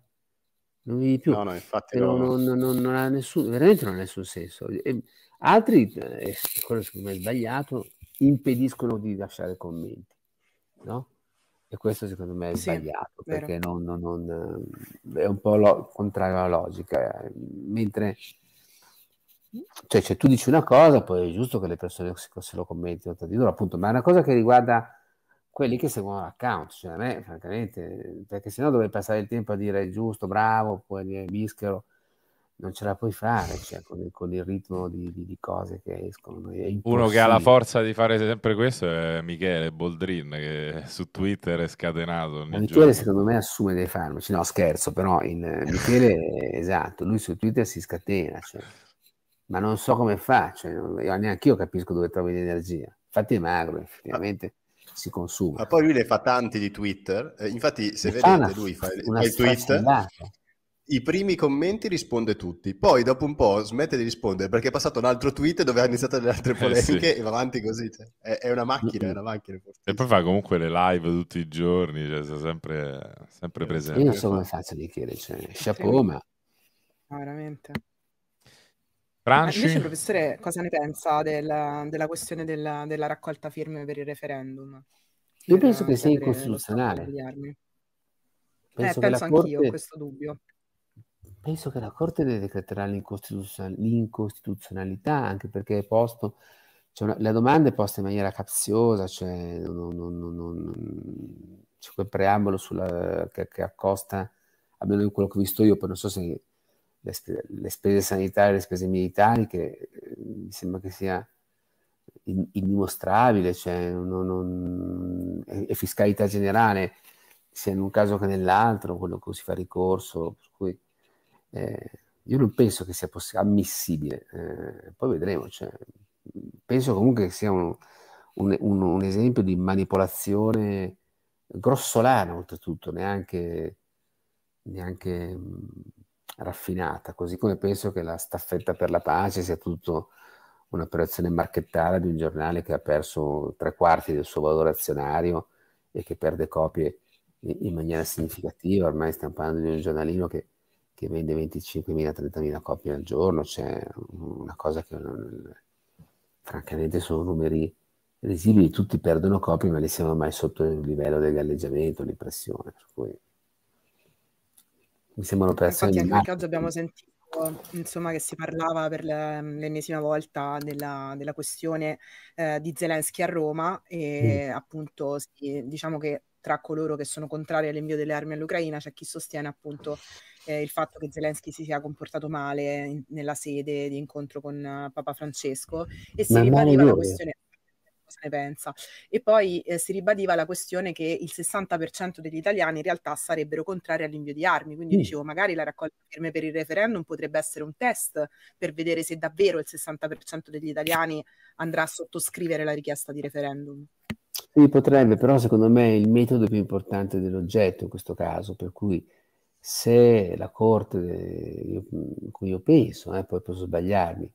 S3: non vivi più. No, no, infatti cioè, no. Non, non, non, ha nessun, veramente non ha nessun senso. E altri, quello secondo me è sbagliato, impediscono di lasciare commenti, no? E questo secondo me è sì, sbagliato, vero. perché non, non, non, è un po' lo, contrario alla logica. Eh. Mentre cioè, cioè, tu dici una cosa, poi è giusto che le persone se lo commentino tra di loro, appunto, ma è una cosa che riguarda quelli che seguono l'account, cioè a me, francamente, perché sennò dovrei passare il tempo a dire giusto, bravo, poi a dire bischero non ce la puoi fare cioè, con, il, con, il, ritmo di, di, di cose che escono. Uno che ha la forza
S2: di fare sempre questo è Michele Boldrin, che su Twitter è scatenato. Michele, giorno. secondo
S3: me, assume dei farmaci. No, scherzo, però in, Michele, esatto, lui su Twitter si scatena, cioè. ma non so come fa, cioè, neanche io capisco dove trovi l'energia. Infatti, è magro, ah. effettivamente. Si consuma. Ma poi lui ne fa tanti di Twitter, eh, infatti
S1: se ne vedete fa una, lui fa, fa il tweet, i primi commenti risponde tutti, poi dopo un po' smette di rispondere perché è passato un altro tweet dove ha iniziato delle altre polemiche eh sì. e va avanti così. Cioè. È, è, una macchina, mm. è una macchina.
S2: E poi fa comunque le live tutti i giorni, cioè, sta sempre, sempre eh, presente. Io non so come faccio a dire, cioè, chapeau, ma...
S4: No, veramente. Franci? Invece, professore, cosa ne pensa del, della questione della, della, raccolta firme per il referendum?
S3: Io penso che sia incostituzionale.
S4: Penso, eh, penso anch'io, corte... questo dubbio
S3: penso che la Corte ne decreterà l'incostituzional- l'incostituzionalità, anche perché è posto, cioè una, la domanda è posta in maniera capziosa, cioè non, non, non, c'è quel preambolo sulla, che, che, accosta, almeno quello che ho visto io, poi non so se le, spese, le spese sanitarie, le spese militari, che eh, mi sembra che sia indimostrabile, cioè non, non, è, fiscalità generale, sia in un caso che nell'altro, quello che si fa ricorso, per cui eh, io non penso che sia poss- ammissibile, eh, poi vedremo. Cioè, penso comunque che sia un, un, un, un, esempio di manipolazione grossolana, oltretutto, neanche, neanche mh, raffinata, così come penso che la staffetta per la pace sia tutto un'operazione marchettara di un giornale che ha perso tre quarti del suo valore azionario e che perde copie in, maniera significativa, ormai stiamo parlando di un giornalino che che vende 25.000-30.000 copie al giorno, c'è cioè, mm, una cosa che non, francamente sono numeri risibili, tutti perdono copie, ma li siamo mai sotto il livello del galleggiamento, l'impressione, per cui mi sembrano un'operazione Infatti anche in caso
S4: abbiamo sentito insomma, che si parlava per l'ennesima volta della, della questione eh, di Zelensky a Roma e mm. appunto diciamo che tra coloro che sono contrari all'invio delle armi all'Ucraina c'è chi sostiene appunto eh, il fatto che Zelensky si sia comportato male in, nella sede di incontro con uh, Papa Francesco e si ribadiva la questione cosa ne pensa. E poi eh, si ribadiva la questione che il 60% degli italiani in realtà sarebbero contrari all'invio di armi, quindi mm. dicevo magari la raccolta firme per il referendum potrebbe essere un test per vedere se davvero il 60% degli italiani andrà a sottoscrivere la richiesta di referendum.
S3: Sì, potrebbe, però secondo me è il metodo più importante dell'oggetto in questo caso, per cui se la Corte, io, cui io penso, eh, poi posso sbagliarmi,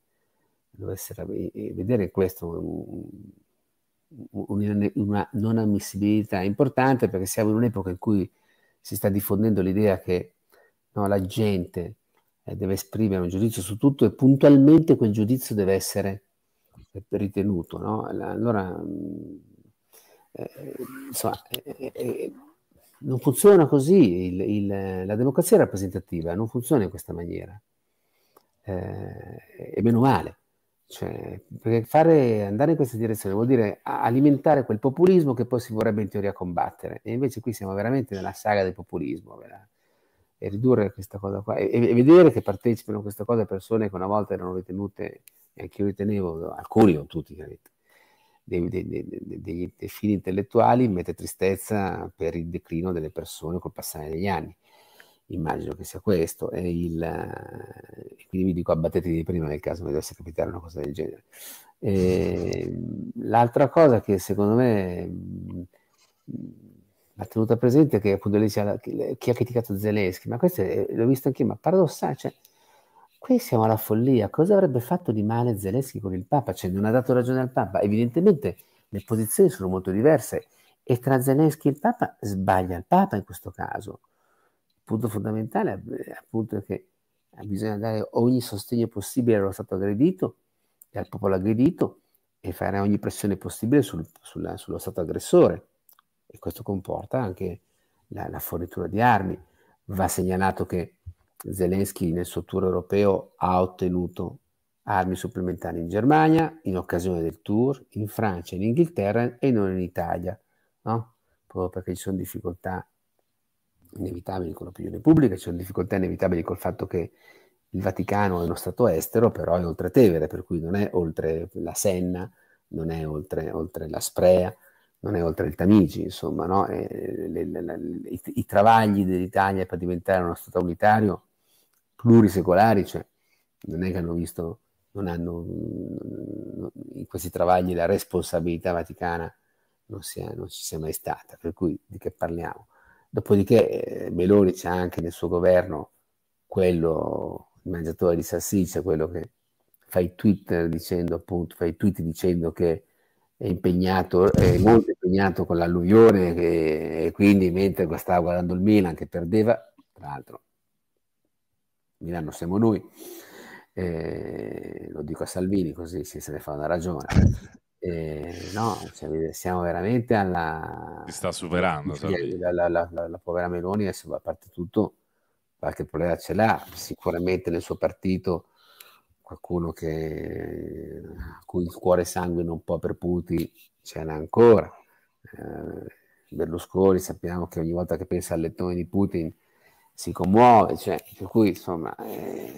S3: dovesse vedere questo un, un, una non ammissibilità importante perché siamo in un'epoca in cui si sta diffondendo l'idea che no, la gente eh, deve esprimere un giudizio su tutto e puntualmente quel giudizio deve essere ritenuto. No? Allora, mm, eh, insomma, eh, non funziona così il, il, la democrazia rappresentativa, non funziona in questa maniera. Eh, e meno male. Cioè, perché fare, andare in questa direzione vuol dire alimentare quel populismo che poi si vorrebbe in teoria combattere. E invece qui siamo veramente nella saga del populismo. Vera? E ridurre questa cosa qua e, e vedere che partecipano a questa cosa persone che una volta erano ritenute, e anche io ritenevo, alcuni, o tutti chiaramente, dei, dei, dei, dei, fili intellettuali mette tristezza per il declino delle persone col passare degli anni. Immagino che sia questo. E il, eh, quindi vi dico abbattetevi prima nel caso mi dovesse capitare una cosa del genere. E, ehm, l'altra cosa che secondo me va tenuta presente è che appunto lei dice chi ha criticato Zelensky, ma questo è, l'ho visto anche io, ma paradossale, cioè, Qui siamo alla follia. Cosa avrebbe fatto di male Zelensky con il Papa? Cioè, non ha dato ragione al Papa. Evidentemente le posizioni sono molto diverse e tra Zelensky e il Papa sbaglia il Papa in questo caso. Il punto fondamentale eh, appunto, è che bisogna dare ogni sostegno possibile allo Stato aggredito e al popolo aggredito e fare ogni pressione possibile sul, sulla, sullo Stato aggressore. E questo comporta anche la, la fornitura di armi. Va segnalato che Zelensky nel suo tour europeo ha ottenuto armi supplementari in Germania in occasione del tour, in Francia, in Inghilterra e non in Italia, no? proprio perché ci sono difficoltà inevitabili con l'opinione pubblica, ci sono difficoltà inevitabili col fatto che il Vaticano è uno Stato estero, però è oltre Tevere, per cui non è oltre la Senna, non è oltre, oltre la Sprea, non è oltre il Tamigi, insomma, no? e, eh, le, le, le, i, i travagli dell'Italia per diventare uno Stato unitario plurisecolari, cioè non è che hanno visto, non hanno in questi travagli la responsabilità vaticana, non, sia, non ci sia mai stata, per cui di che parliamo? Dopodiché eh, Meloni c'è anche nel suo governo quello, il mangiatore di salsiccia, quello che fa i Twitter dicendo appunto, fa i tweet dicendo che è impegnato, è molto impegnato con l'alluvione che, e quindi mentre stava guardando il Milan che perdeva, tra l'altro Milano siamo noi, eh, lo dico a Salvini così si se ne fa una ragione. Eh, no, cioè, siamo veramente alla... Si sta superando. La, la, la, la, povera Meloni, adesso, a parte tutto, qualche problema ce l'ha, sicuramente nel suo partito qualcuno che, a cui il cuore sanguina un po' per Putin ce l'ha ancora. Eh, Berlusconi sappiamo che ogni volta che pensa al lettone di Putin si commuove, cioè, per cui insomma eh,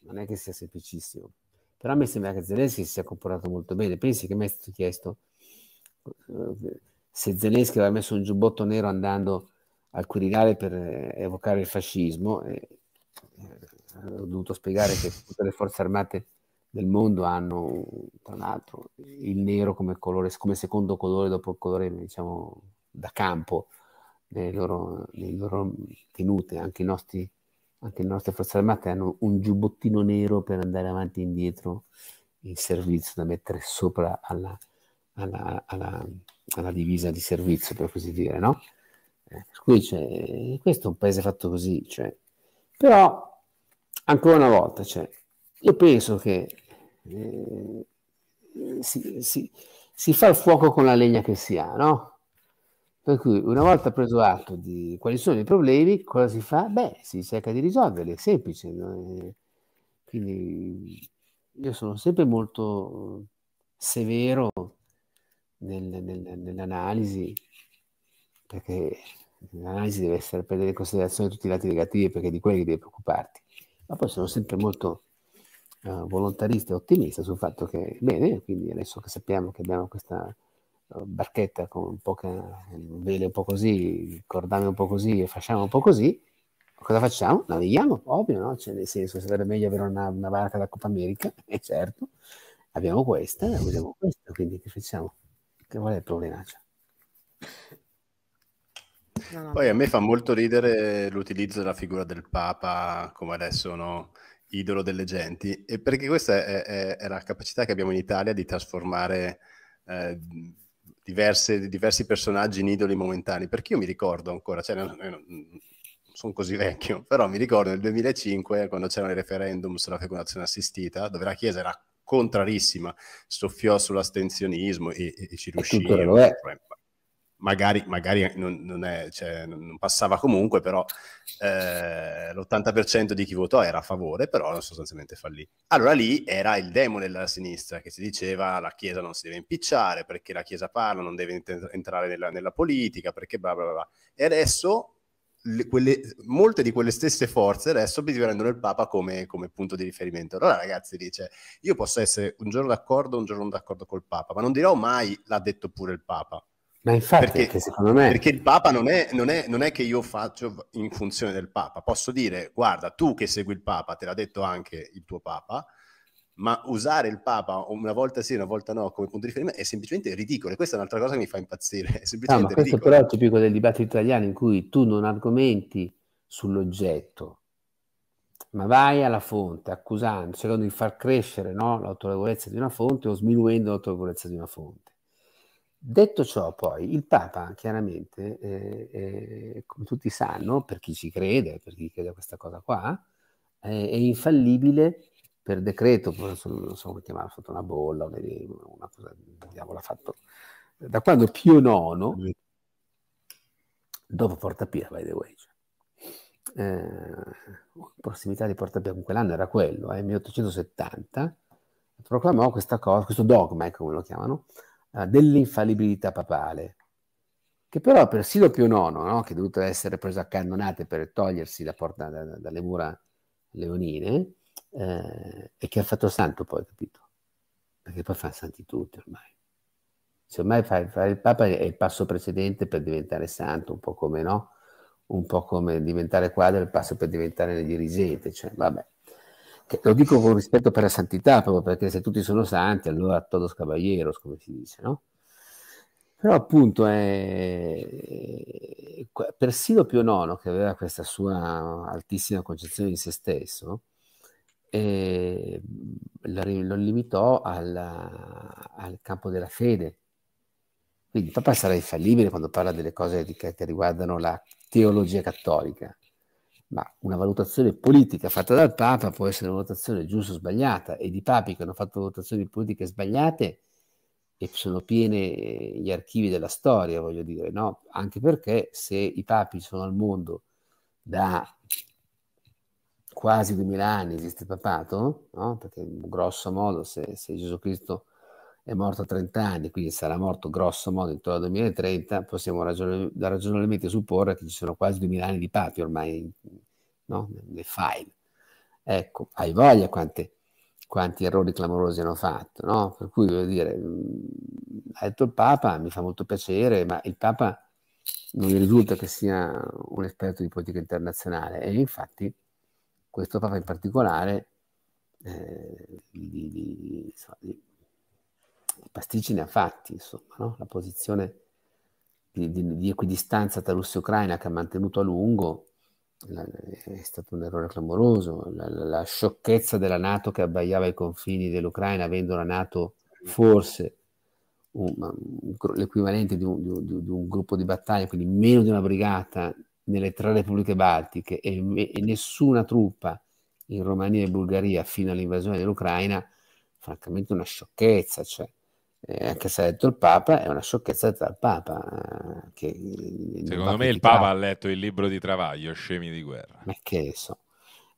S3: non è che sia semplicissimo. Però mi sembra che Zelensky si sia comportato molto bene. Pensi che mi è stato chiesto eh, se Zelensky aveva messo un giubbotto nero andando al Quirinale per eh, evocare il fascismo. Eh, ho dovuto spiegare che tutte le forze armate del mondo hanno, tra l'altro, il nero come, colore, come secondo colore dopo il colore diciamo, da campo nelle loro, nelle loro tenute, anche, nostri, anche, le nostre forze armate hanno un giubbottino nero per andare avanti e indietro in servizio da mettere sopra alla, alla, alla, alla divisa di servizio, per così dire, no? Eh, questo è un paese fatto così, cioè.
S2: però
S3: ancora una volta, cioè, io penso che eh, si, si, si fa il fuoco con la legna che si ha, no? Per cui una volta preso atto di quali sono i problemi, cosa si fa? Beh, si cerca di risolverli, è semplice. No? Eh, quindi io sono sempre molto eh, severo nel, nel, nell'analisi, perché l'analisi deve essere prendere in considerazione tutti i lati negativi, perché di quelli devi preoccuparti. Ma poi sono sempre molto uh, volontarista e ottimista sul fatto che, bene, quindi adesso che sappiamo che abbiamo questa barchetta con un po' vele un po' così, cordame un po' così e facciamo un po' così, cosa facciamo? Navighiamo, ovvio, no? Cioè, nel senso, sarebbe meglio avere una, una barca da Coppa America, e eh, certo, abbiamo questa e eh, usiamo questa, quindi che facciamo? Che qual il problema? Cioè? Poi a me fa molto
S1: ridere l'utilizzo della figura del Papa come adesso, no? idolo delle genti, e perché questa è, è, è la capacità che abbiamo in Italia di trasformare eh, diverse, diversi personaggi in idoli momentanei, perché io mi ricordo ancora, cioè, non, non sono così vecchio, però mi ricordo nel 2005 quando c'erano i referendum sulla fecondazione assistita, dove la Chiesa era contrarissima, soffiò sull'astensionismo e, e, e ci riuscì. Tuttora lo è magari, magari non, non, è, cioè, non, passava comunque, però eh, l'80% di chi votò era a favore, però sostanzialmente fallì. Allora lì era il demone della sinistra che si diceva la Chiesa non si deve impicciare, perché la Chiesa parla, non deve entrare nella, nella politica, perché bla bla bla. E adesso le, quelle, molte di quelle stesse forze adesso prendono il Papa come, come, punto di riferimento. Allora, ragazzi, dice: Io posso essere un giorno d'accordo, un giorno non d'accordo col Papa, ma non dirò mai l'ha detto pure il Papa.
S3: Ma infatti, perché, secondo me... Perché il
S1: Papa non è, non, è, non è, che io faccio in funzione del Papa. Posso dire, guarda, tu che segui il Papa, te l'ha detto anche il tuo Papa, ma usare il Papa una volta sì, una volta no come punto di riferimento è semplicemente ridicolo. E questa è un'altra cosa che mi fa impazzire. no, ma questo ridicolo.
S3: però è tipico del dibattito italiano in cui tu non argomenti sull'oggetto, ma vai alla fonte accusando, cercando di far crescere no, l'autorevolezza di una fonte o sminuendo l'autorevolezza di una fonte. Detto ciò, poi, il Papa chiaramente, eh, eh, come tutti sanno, per chi ci crede, per chi crede a questa cosa qua, eh, è infallibile per decreto, non so come chiamava, fatto una bolla, una, cosa, diavolo, ha fatto. Da quando Pio IX, mm. dopo Porta Pia, by the way, cioè, eh, prossimità di Porta Pia, comunque l'anno era quello, eh, 1870, proclamò questa cosa, questo dogma, ecco come lo chiamano, Ah, dell'infallibilità papale, che però persino Pio IX, no, che è dovuto essere preso a cannonate per togliersi la porta, da, dalle mura leonine, eh, e che ha fatto santo poi, capito? Perché poi fa santi tutti ormai. Se ormai fare fa il Papa è il passo precedente per diventare santo, un po' come no? Un po' come diventare quadro è il passo per diventare dirigente, cioè vabbè. Che, lo dico con rispetto per la santità, proprio perché se tutti sono santi, allora todos caballeros, come si dice, no? Però appunto eh, persino Pio IX, che aveva questa sua altissima concezione di se stesso, eh, lo limitò alla, al campo della fede. Quindi papà sarà infallibile quando parla delle cose che, che riguardano la teologia cattolica, ma una valutazione politica fatta dal Papa può essere una valutazione giusta o sbagliata e di papi che hanno fatto valutazioni politiche sbagliate e sono piene eh, gli archivi della storia, voglio dire, no? Anche perché se i papi sono al mondo da quasi 2000 anni esiste il papato, no? Perché grosso modo se, se Gesù Cristo è morto a 30 anni, quindi sarà morto grosso modo intorno al 2030, possiamo ragione, ragionevolmente supporre che ci sono quasi 2000 anni di papi ormai no? nei file. Ecco, hai voglia quante, quanti errori clamorosi hanno fatto, no? Per cui voglio dire, mm, ha detto il Papa, mi fa molto piacere, ma il Papa non mi risulta che sia un esperto di politica internazionale e infatti questo Papa in particolare eh, li, li, insomma, li, pasticci ne ha fatti, insomma, no? la posizione di, di, di equidistanza tra Russia e Ucraina che ha mantenuto a lungo la, è stato un errore clamoroso, la, la, la, sciocchezza della Nato che abbagliava i confini dell'Ucraina, avendo la Nato forse un, un, l'equivalente di un, di un, gruppo di battaglia, quindi meno di una brigata nelle tre repubbliche baltiche e, e nessuna truppa in Romania e Bulgaria fino all'invasione dell'Ucraina, francamente una sciocchezza, cioè eh, anche se ha detto il Papa, è una sciocchezza dal Papa. Eh, che Secondo me il Papa ha letto il libro di Travaglio, Scemi di guerra. Ma che so,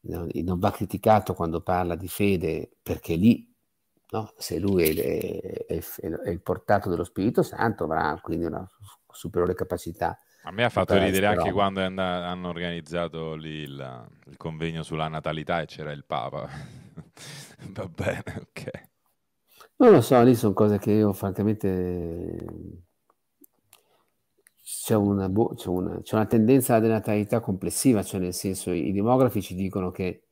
S3: non va criticato quando parla di fede, perché lì, no? se lui è, è, è, il portato dello Spirito Santo, avrà quindi una superiore capacità. A me ha fatto ridere anche
S2: quando andato, hanno organizzato lì il, il convegno sulla natalità e c'era il Papa.
S3: Va bene, ok. Non lo so, lì sono cose che io francamente c'è una, bo- c'è una, c'è una tendenza alla denatalità complessiva, cioè nel senso i demografi ci dicono che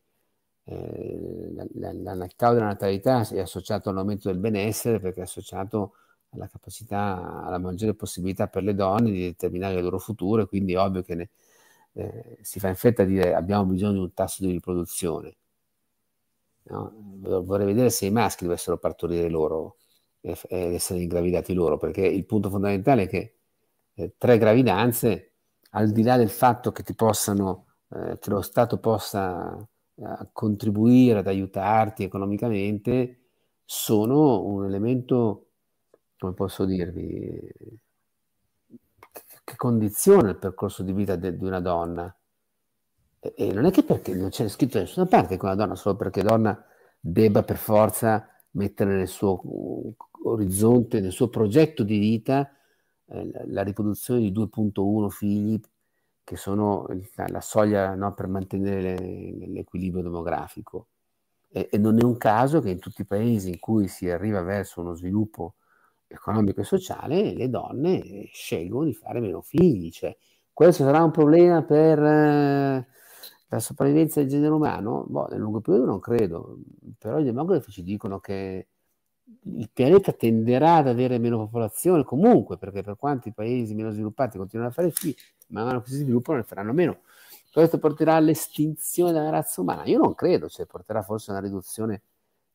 S3: eh, la, la, la causa della natalità è associata all'aumento del benessere perché è associato alla capacità, alla maggiore possibilità per le donne di determinare il loro futuro e quindi è ovvio che ne, eh, si fa in fretta a dire abbiamo bisogno di un tasso di riproduzione No? Vorrei vedere se i maschi dovessero partorire loro ed essere ingravidati loro, perché il punto fondamentale è che eh, tre gravidanze, al di là del fatto che ti possano, eh, che lo Stato possa eh, contribuire ad aiutarti economicamente, sono un elemento, come posso dirvi, che, che condiziona il percorso di vita de, di una donna e, non è che perché non c'è scritto da nessuna parte che una donna, solo perché donna debba per forza mettere nel suo uh, orizzonte, nel suo progetto di vita, eh, la riproduzione di 2.1 figli, che sono la, la soglia no, per mantenere l'equilibrio demografico. E, e, non è un caso che in tutti i paesi in cui si arriva verso uno sviluppo economico e sociale, le donne scelgono di fare meno figli. Cioè, questo sarà un problema per... Eh, la sopravvivenza del genere umano? Boh, nel lungo periodo non credo, però i demografi ci dicono che il pianeta tenderà ad avere meno popolazione comunque, perché per quanto i paesi meno sviluppati continuano a fare figli, man mano che si sviluppano ne faranno meno. Questo porterà all'estinzione della razza umana? Io non credo, cioè porterà forse a una riduzione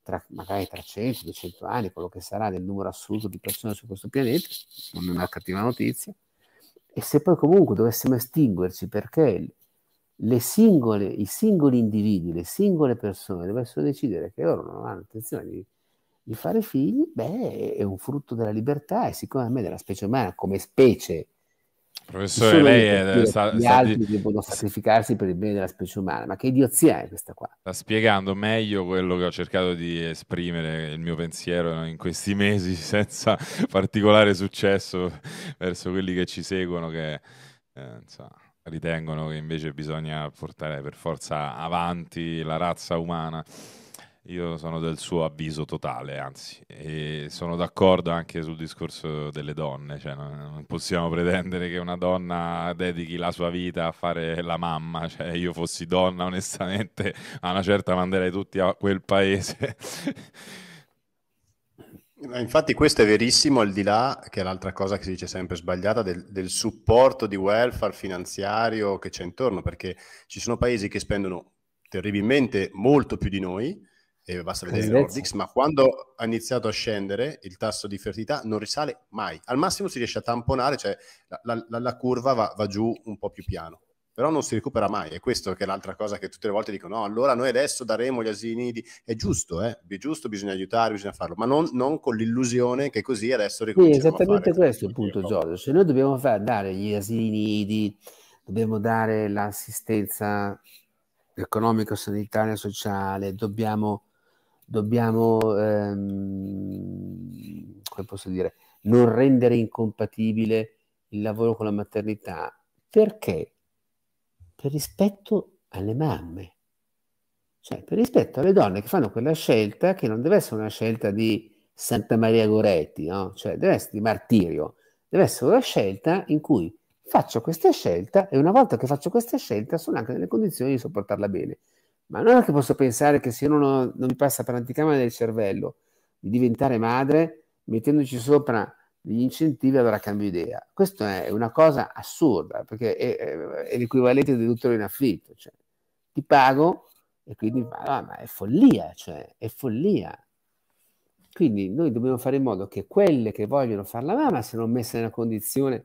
S3: tra, magari tra 100, 200 anni, quello che sarà del numero assoluto di persone su questo pianeta, non è una cattiva notizia. E se poi comunque dovessimo estinguerci perché singole, i singoli individui, le singole persone dovessero decidere che loro non hanno intenzione di, di fare figli, beh, è un frutto della libertà e siccome a me della specie umana come specie
S2: Professore, lei è, sta, gli sta, altri di... devono
S3: sacrificarsi per il bene della specie umana, ma che idiozia è questa qua?
S2: Sta spiegando meglio quello che ho cercato di esprimere il mio pensiero in questi mesi senza particolare successo verso quelli che ci seguono che eh, insomma, ritengono che invece bisogna portare per forza avanti la razza umana. Io sono del suo avviso totale, anzi, e sono d'accordo anche sul discorso delle donne, cioè non possiamo pretendere che una donna dedichi la sua vita a fare la mamma, cioè io fossi donna onestamente a una certa manderei tutti a quel paese.
S1: Eh, infatti questo è verissimo, al di là, che è l'altra cosa che si dice sempre sbagliata, del, del supporto di welfare finanziario che c'è intorno, perché ci sono paesi che spendono terribilmente molto più di noi, e basta vedere i Nordics, ma quando ha iniziato a scendere il tasso di fertilità non risale mai. Al massimo si riesce a tamponare, cioè la, la, la curva va, va giù un po' più piano però non si recupera mai. E questo che è l'altra cosa che tutte le volte dicono: no, allora noi adesso daremo gli asili nidi. È giusto, eh? è giusto, bisogna aiutare, bisogna farlo, ma non, non con l'illusione che così adesso ricominciamo Sì, esattamente
S3: questo è il punto, Giorgio. Se noi dobbiamo far dare gli asili nidi, dobbiamo dare l'assistenza economico, sanitaria, sociale, dobbiamo, dobbiamo ehm, come posso dire, non rendere incompatibile il lavoro con la maternità. Perché? per rispetto alle mamme, cioè per rispetto alle donne che fanno quella scelta che non deve essere una scelta di Santa Maria Goretti, no? cioè deve essere di martirio, deve essere una scelta in cui faccio questa scelta e una volta che faccio questa scelta sono anche nelle condizioni di sopportarla bene. Ma non è che posso pensare che se uno non mi passa per l'anticamera del cervello di diventare madre, mettendoci sopra gli incentivi avrà cambio idea. Questa è una cosa assurda, perché è, è l'equivalente di tutto in affitto. Cioè, ti pago e quindi ah, ma è follia, cioè, è follia. Quindi noi dobbiamo fare in modo che quelle che vogliono fare la mamma siano messe nella condizione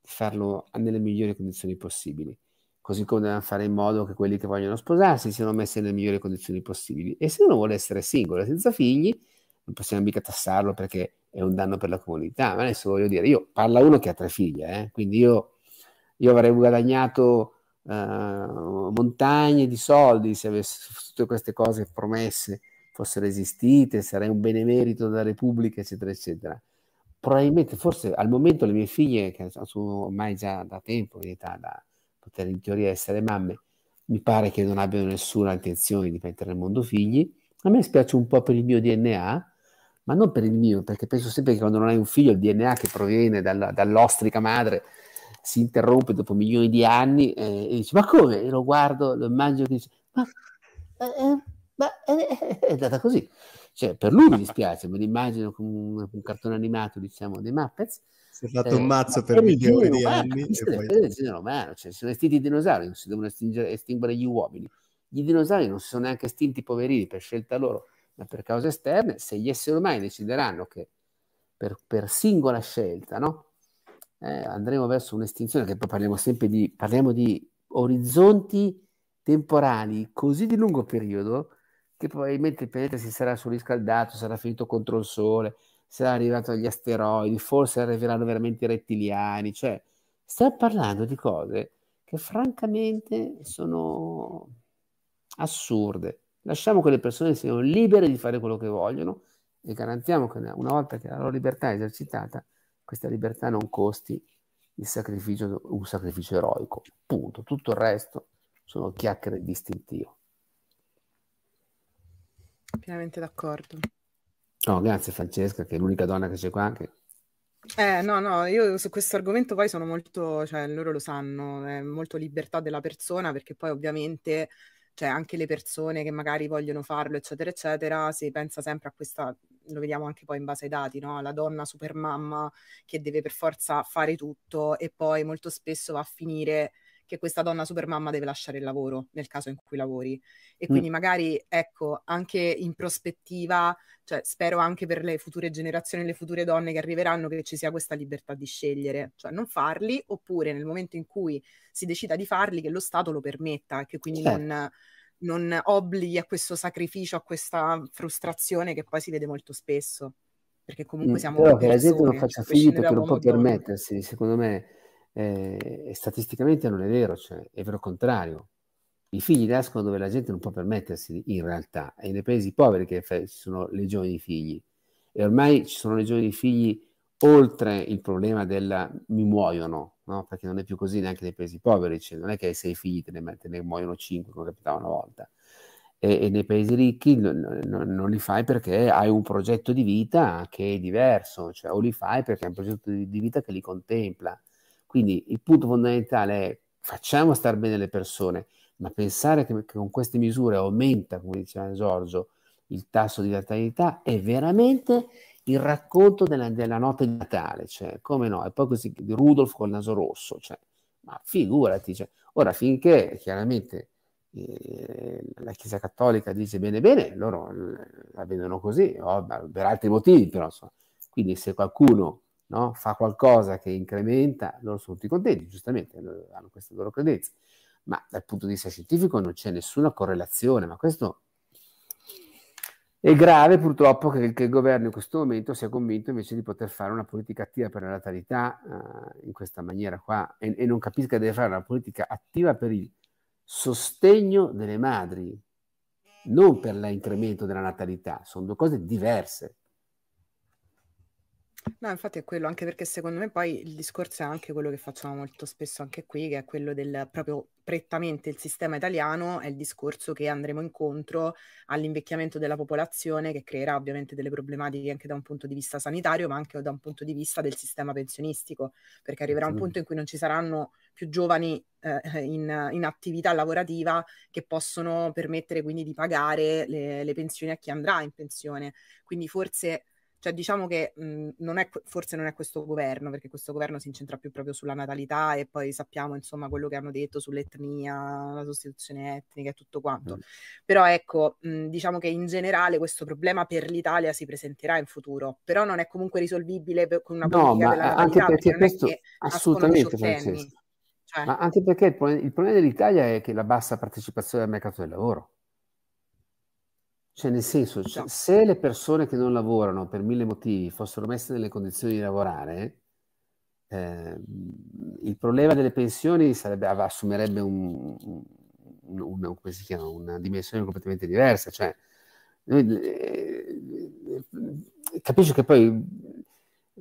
S3: di farlo nelle migliori condizioni possibili. Così come dobbiamo fare in modo che quelli che vogliono sposarsi siano messi nelle migliori condizioni possibili. E se uno vuole essere singolo, senza figli, non possiamo mica tassarlo perché è un danno per la comunità. Ma adesso voglio dire, io parla uno che ha tre figlie, eh? quindi io, io, avrei guadagnato eh, montagne di soldi se avessi tutte queste cose promesse fossero esistite, sarei un benemerito della Repubblica, eccetera, eccetera. Probabilmente, forse al momento le mie figlie, che sono ormai già da tempo in età da poter in teoria essere mamme, mi pare che non abbiano nessuna intenzione di mettere nel mondo figli. A me spiace un po' per il mio DNA, ma non per il mio, perché penso sempre che quando non hai un figlio il DNA che proviene dalla, dall'ostrica madre si interrompe dopo milioni di anni eh, e dici ma come? E lo guardo, lo mangio e dici ma,
S2: eh, eh, ma eh,
S3: è andata così. Cioè, per lui mi dispiace, me l'immagino come un, un, cartone animato, diciamo, dei Muppets. Si è fatto eh, un mazzo per milioni di anni. Poi... Il genere umano, cioè, sono estinti i dinosauri, non si devono estinguere gli uomini. Gli dinosauri non si sono neanche estinti poverini per scelta loro per cause esterne, se gli esseri umani decideranno che per, per singola scelta no? eh, andremo verso un'estinzione, che poi parliamo sempre di, parliamo di orizzonti temporali così di lungo periodo che probabilmente il pianeta si sarà surriscaldato, sarà finito contro il Sole, sarà arrivato agli asteroidi, forse arriveranno veramente i rettiliani, cioè stiamo parlando di cose che francamente sono assurde. Lasciamo che le persone siano libere di fare quello che vogliono e garantiamo che una volta che la loro libertà è esercitata, questa libertà non costi sacrificio, un sacrificio eroico. Punto. Tutto il resto sono chiacchiere distintivo.
S4: Pienamente d'accordo.
S3: No, grazie Francesca, che è l'unica donna che c'è qua. Che...
S4: Eh, no, no, io su questo argomento poi sono molto, cioè loro lo sanno, è molto libertà della persona perché poi ovviamente cioè anche le persone che magari vogliono farlo, eccetera, eccetera, si pensa sempre a questa, lo vediamo anche poi in base ai dati, no? la donna super mamma che deve per forza fare tutto e poi molto spesso va a finire che questa donna supermamma deve lasciare il lavoro nel caso in cui lavori. E mm. quindi mm. magari, ecco, anche in prospettiva, cioè spero anche per le future generazioni, le future donne che arriveranno, che ci sia questa libertà di scegliere, cioè non farli, oppure nel momento in cui si decida di farli, che lo Stato lo permetta, che quindi certo. non non obblighi a questo sacrificio, a questa frustrazione che poi si vede molto spesso. Perché comunque mm, siamo. Però che la gente non faccia finta che non può
S3: permettersi, secondo me, eh, statisticamente non è vero, cioè, è vero il contrario. I figli nascono dove la gente non può permettersi in realtà, è nei paesi poveri che ci sono legioni di figli e ormai ci sono legioni di figli oltre il problema del mi muoiono, no? perché non è più così neanche nei paesi poveri, cioè, non è che hai sei figli te ne, te ne muoiono cinque come capitava una volta. E, e nei paesi ricchi non, non, non li fai perché hai un progetto di vita che è diverso, cioè, o li fai perché hai un progetto di vita che li contempla quindi il punto fondamentale è facciamo star bene le persone, ma pensare che, che con queste misure aumenta, come diceva Giorgio, il tasso di natalità è veramente il racconto della, della notte di Natale, cioè, come no? E poi così di Rudolf col naso rosso, cioè, ma figurati, cioè, ora finché chiaramente eh, la Chiesa Cattolica dice bene bene, loro la vedono così, oh, per altri motivi però, insomma. quindi se qualcuno no? fa qualcosa che incrementa, loro sono tutti contenti, giustamente, eh, hanno queste loro credenze, ma dal punto di vista scientifico non c'è nessuna correlazione, ma questo è grave purtroppo che, che, il governo in questo momento sia convinto invece di poter fare una politica attiva per la natalità uh, in questa maniera qua e, e non capisca che deve fare una politica attiva per il sostegno delle madri, non per l'incremento della natalità, sono due cose diverse.
S4: No, infatti è quello, anche perché secondo me poi il discorso è anche quello che facciamo molto spesso anche qui, che è quello del proprio prettamente il sistema italiano, è il discorso che andremo incontro all'invecchiamento della popolazione che creerà ovviamente delle problematiche anche da un punto di vista sanitario, ma anche da un punto di vista del sistema pensionistico, perché arriverà un punto in cui non ci saranno più giovani eh, in, in, attività lavorativa che possono permettere quindi di pagare le, le pensioni a chi andrà in pensione. Quindi forse cioè diciamo che mh, mhmm, non è, forse non è questo governo, perché questo governo si incentra più proprio sulla natalità e poi sappiamo insomma quello che hanno detto sull'etnia, la sostituzione etnica e tutto quanto. Mm. Però ecco, mh, mhmm, diciamo che in generale questo problema per l'Italia si presenterà in futuro, però non è comunque risolvibile per, con una no, politica della natalità. Anche perché, perché questo assolutamente Francesco.
S3: Cioè. Ma anche perché il problema, il problema dell'Italia è che la bassa partecipazione al mercato del lavoro. Cioè, nel senso, cioè, se le persone che non lavorano per mille motivi fossero messe nelle condizioni di lavorare, eh, il problema delle pensioni sarebbe, assumerebbe un, un, un, chiama, una dimensione completamente diversa. Cioè, eh, eh, capisci che poi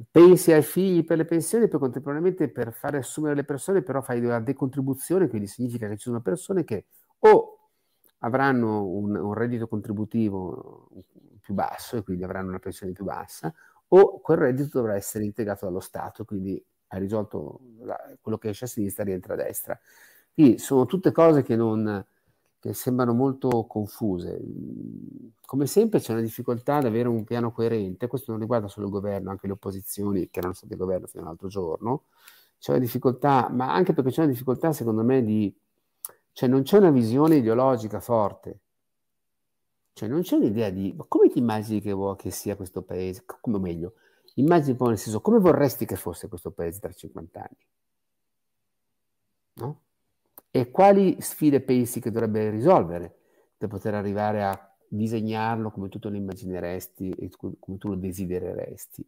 S3: pensi ai figli per le pensioni, e poi contemporaneamente per fare assumere le persone, però fai una decontribuzione, quindi significa che ci sono persone che o avranno un, un reddito contributivo più basso e quindi avranno una pensione più bassa, o quel reddito dovrà essere integrato dallo Stato, quindi ha risolto la, quello che esce a sinistra rientra a destra. Quindi sono tutte cose che, non, che sembrano molto confuse. Come sempre c'è una difficoltà ad avere un piano coerente, questo non riguarda solo il governo, anche le opposizioni che erano state il governo fino all'altro giorno, c'è una difficoltà, ma anche perché c'è una difficoltà secondo me di cioè non c'è una visione ideologica forte. Cioè non c'è un'idea di come ti immagini che vuoi che sia questo paese, come meglio, immagini un po' nel senso come vorresti che fosse questo paese tra 50 anni. No? E quali sfide pensi che dovrebbe risolvere per poter arrivare a disegnarlo come tu lo immagineresti e come tu lo desidereresti?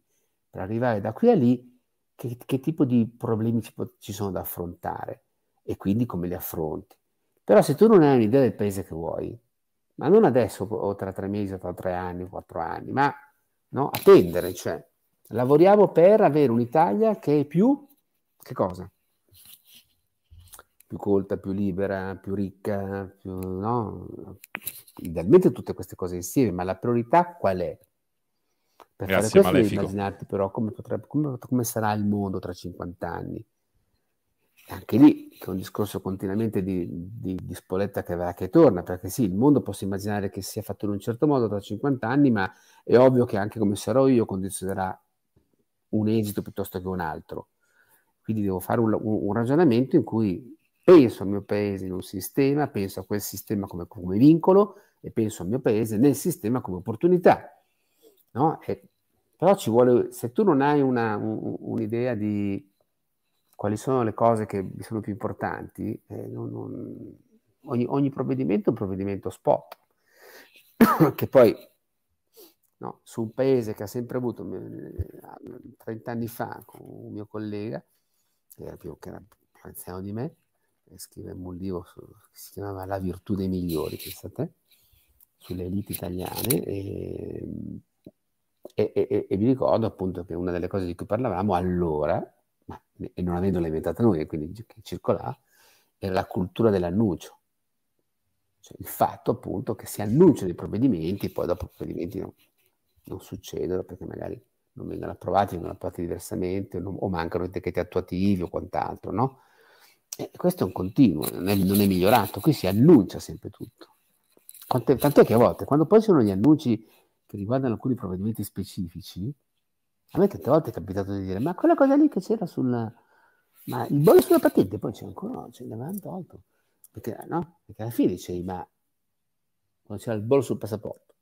S3: Per arrivare da qui a lì, che, che tipo di problemi ci, ci sono da affrontare e quindi come li affronti? Però se tu non hai un'idea del paese che vuoi, ma non adesso o tra tre mesi o tra tre anni o quattro anni, ma no, attendere, cioè lavoriamo per avere un'Italia che è più, che cosa? Più colta, più libera, più ricca, più, no? Idealmente tutte queste cose insieme, ma la priorità qual è? Per Grazie, fare questo immaginarti però come, potrebbe, come, come sarà il mondo tra 50 anni anche lì che è un discorso continuamente di, di, di, spoletta che va che torna, perché sì, il mondo posso immaginare che sia fatto in un certo modo tra 50 anni, ma è ovvio che anche come sarò io condizionerà un esito piuttosto che un altro. Quindi devo fare un, un ragionamento in cui penso al mio paese in un sistema, penso a quel sistema come, come vincolo e penso al mio paese nel sistema come opportunità. No? E, però ci vuole, se tu non hai una, un, un'idea di quali sono le cose che sono più importanti, eh, non, non, ogni, ogni, provvedimento è un provvedimento spot, che poi no, su un paese che ha sempre avuto, 30 eh, anni fa, un mio collega, che era più, che era più anziano di me, scrive un libro che si chiamava La virtù dei migliori, pensate, sulle elite italiane. E, e, e, e, vi ricordo appunto che una delle cose di cui parlavamo allora e non avendola inventata noi, quindi che circolava, era la cultura dell'annuncio. Cioè il fatto appunto che si annunciano i provvedimenti, poi dopo i provvedimenti non, non succedono perché magari non vengono approvati, vengono approvati diversamente, o, non, o mancano i decreti attuativi o quant'altro, no? E questo è un continuo, non è, non è migliorato, qui si annuncia sempre tutto. tant'è che a volte, quando poi ci sono gli annunci che riguardano alcuni provvedimenti specifici, a me tante volte è capitato di dire, ma quella cosa lì che c'era sul... Ma il bollo sulla patente poi c'è ancora, ce l'avevano tolto. Perché, no? Perché alla fine dicevi, ma quando c'era il bollo sul passaporto,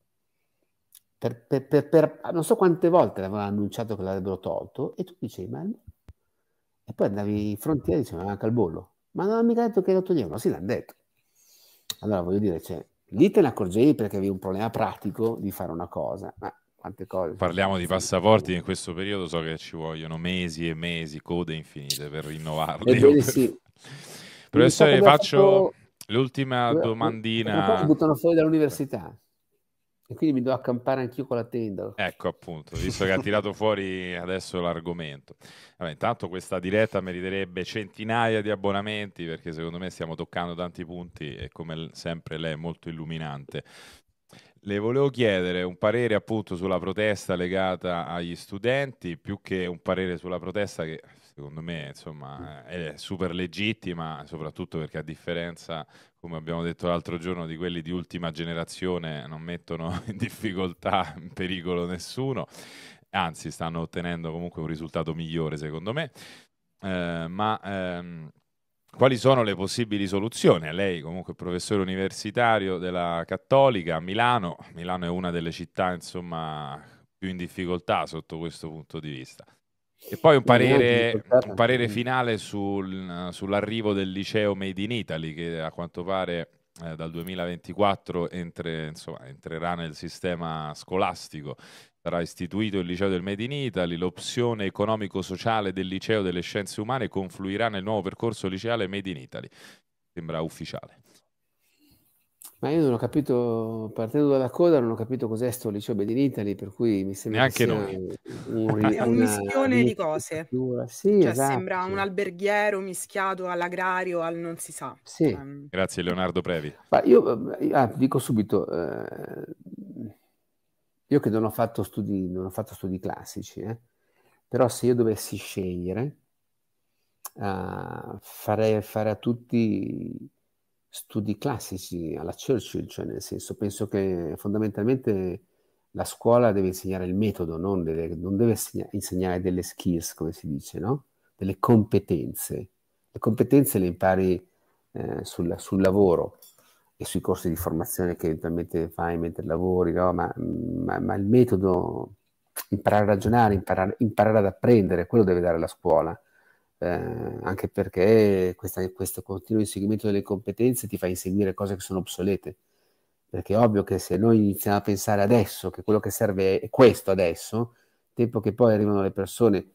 S3: per, per, per, per non so quante volte l'avevano annunciato che l'avrebbero tolto, e tu dicevi, ma... E poi andavi in frontiera e dicevi, ma manca il bollo. Ma non hanno mica detto che lo toglievano, sì l'hanno detto. Allora voglio dire, cioè, lì te ne accorgevi perché avevi un problema pratico di fare una cosa, ma quante cose.
S2: Parliamo di passaporti in questo periodo, so che ci vogliono mesi e mesi, code infinite per rinnovarli. Per... Eh, sì. Professore, faccio fatto... l'ultima eh, eh, domandina. Poi mi
S3: buttano fuori dall'università e quindi mi devo accampare anch'io con la tenda.
S2: Ecco appunto, visto che ha tirato fuori adesso l'argomento. Vabbè, intanto questa diretta meriterebbe centinaia di abbonamenti perché secondo me stiamo toccando tanti punti e come sempre lei è molto illuminante. Le volevo chiedere un parere appunto sulla protesta legata agli studenti, più che un parere sulla protesta che secondo me insomma, è super legittima, soprattutto perché a differenza, come abbiamo detto l'altro giorno, di quelli di ultima generazione non mettono in difficoltà, in pericolo nessuno, anzi stanno ottenendo comunque un risultato migliore secondo me, eh, ma ehm, quali sono le possibili soluzioni? A lei, comunque, professore universitario della Cattolica a Milano, Milano è una delle città insomma, più in difficoltà sotto questo punto di vista. E poi un parere, un parere finale sul, sull'arrivo del liceo Made in Italy, che a quanto pare eh, dal 2024 entre, insomma, entrerà nel sistema scolastico. Sarà istituito il liceo del Made in Italy, l'opzione economico-sociale del liceo delle scienze umane confluirà nel nuovo percorso liceale Made in Italy. Sembra ufficiale.
S3: Ma io non ho capito, partendo dalla coda, non ho capito cos'è sto liceo Made in Italy, per cui mi sembra Neanche noi. Un, una, un mischione di cose. Sì, cioè, esatto. Sembra
S4: un alberghiero mischiato all'agrario, al non si sa.
S3: Sì. Um. Grazie
S2: Leonardo Previ.
S3: Ma io eh, ah, dico subito, eh, io che non ho fatto studi, non ho fatto studi classici, eh? però se io dovessi scegliere, uh, farei fare a tutti studi classici alla Churchill, cioè nel senso penso che fondamentalmente la scuola deve insegnare il metodo, non deve, non deve insegnare delle skills, come si dice, no? delle competenze. Le competenze le impari eh, sul, sul lavoro, e sui corsi di formazione che eventualmente fai mentre lavori, no? ma, ma, ma, il metodo, imparare a ragionare, imparare, imparare, ad apprendere, quello deve dare la scuola, eh, anche perché questa, questo continuo inseguimento delle competenze ti fa inseguire cose che sono obsolete, perché è ovvio che se noi iniziamo a pensare adesso che quello che serve è questo adesso, tempo che poi arrivano le persone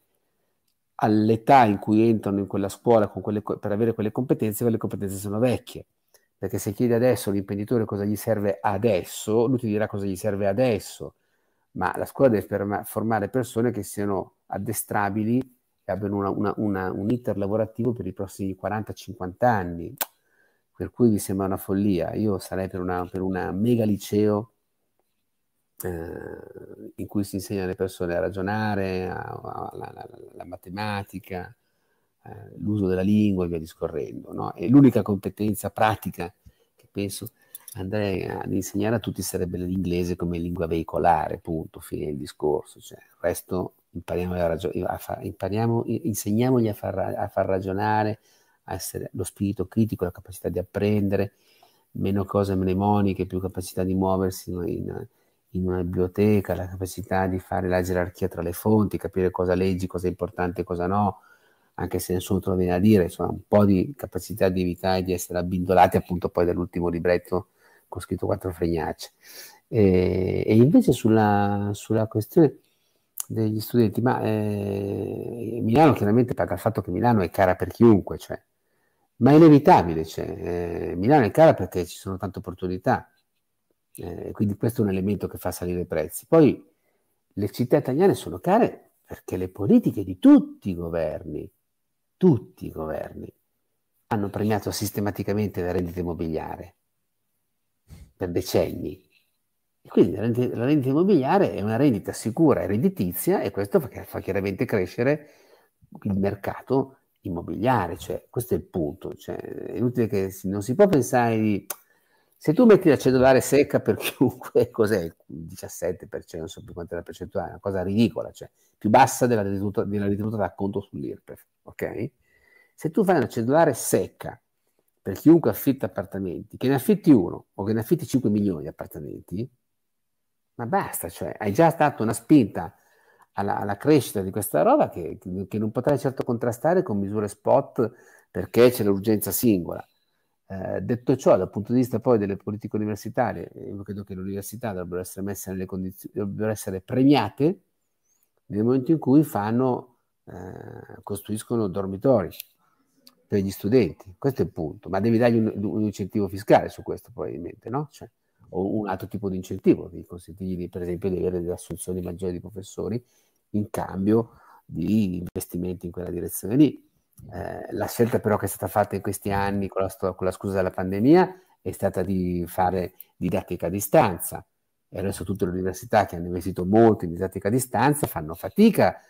S3: all'età in cui entrano in quella scuola quelle, per avere quelle competenze, quelle competenze sono vecchie perché se chiedi adesso all'imprenditore cosa gli serve adesso, lui ti dirà cosa gli serve adesso. Ma la scuola deve formare persone che siano addestrabili e abbiano una, una, una, un iter lavorativo per i prossimi 40-50 anni. Per cui mi sembra una follia. Io sarei per, una, per mega liceo eh, in cui si insegna alle persone a ragionare, a, la matematica, eh, l'uso della lingua e via discorrendo. No? E l'unica competenza pratica che penso andrei ad insegnare a tutti sarebbe l'inglese come lingua veicolare, punto, fine del discorso. Cioè, il resto impariamo a ragionare, impariamo, insegniamogli a far, a far ragionare, a essere lo spirito critico, la capacità di apprendere, meno cose mnemoniche, più capacità di muoversi in, in una biblioteca, la capacità di fare la gerarchia tra le fonti, capire cosa leggi, cosa è importante e cosa no, anche se nessuno te lo viene a dire, insomma, un po' di capacità di evitare di essere abbindolati appunto poi dall'ultimo libretto con scritto quattro fregnacce. E, e invece sulla, sulla, questione degli studenti, ma eh, Milano chiaramente paga il fatto che Milano è cara per chiunque, cioè, ma è inevitabile, cioè, eh, Milano è cara perché ci sono tante opportunità, eh, quindi questo è un elemento che fa salire i prezzi. Poi le città italiane sono care perché le politiche di tutti i governi tutti i governi hanno premiato sistematicamente la rendita immobiliare per decenni. E quindi la rendita, la rendita, immobiliare è una rendita sicura e redditizia e questo fa, fa, chiaramente crescere il mercato immobiliare, cioè questo è il punto, cioè, è inutile che non si può pensare di se tu metti la cellulare secca per chiunque, cos'è il 17%, non so più quant'è la percentuale, una cosa ridicola, cioè più bassa della ritenuta, della ritenuta d'acconto sull'IRPEF, ok? Se tu fai una cellulare secca per chiunque affitta appartamenti, che ne affitti uno o che ne affitti 5 milioni di appartamenti, ma basta, cioè hai già dato una spinta alla, alla, crescita di questa roba che, che non potrai certo contrastare con misure spot perché c'è l'urgenza singola. Eh, detto ciò, dal punto di vista poi delle politiche universitarie, io credo che le università dovrebbero essere messe nelle condizioni, dovrebbero essere premiate nel momento in cui fanno, eh, costruiscono dormitori per gli studenti. Questo è il punto, ma devi dargli un, un incentivo fiscale su questo probabilmente, no? Cioè, o un altro tipo di incentivo, di consentirgli per esempio di avere delle assunzioni maggiori di professori in cambio di investimenti in quella direzione lì. Eh, la scelta però che è stata fatta in questi anni con la, con la, scusa della pandemia è stata di fare didattica a distanza e adesso tutte le università che hanno investito molto in didattica a distanza fanno fatica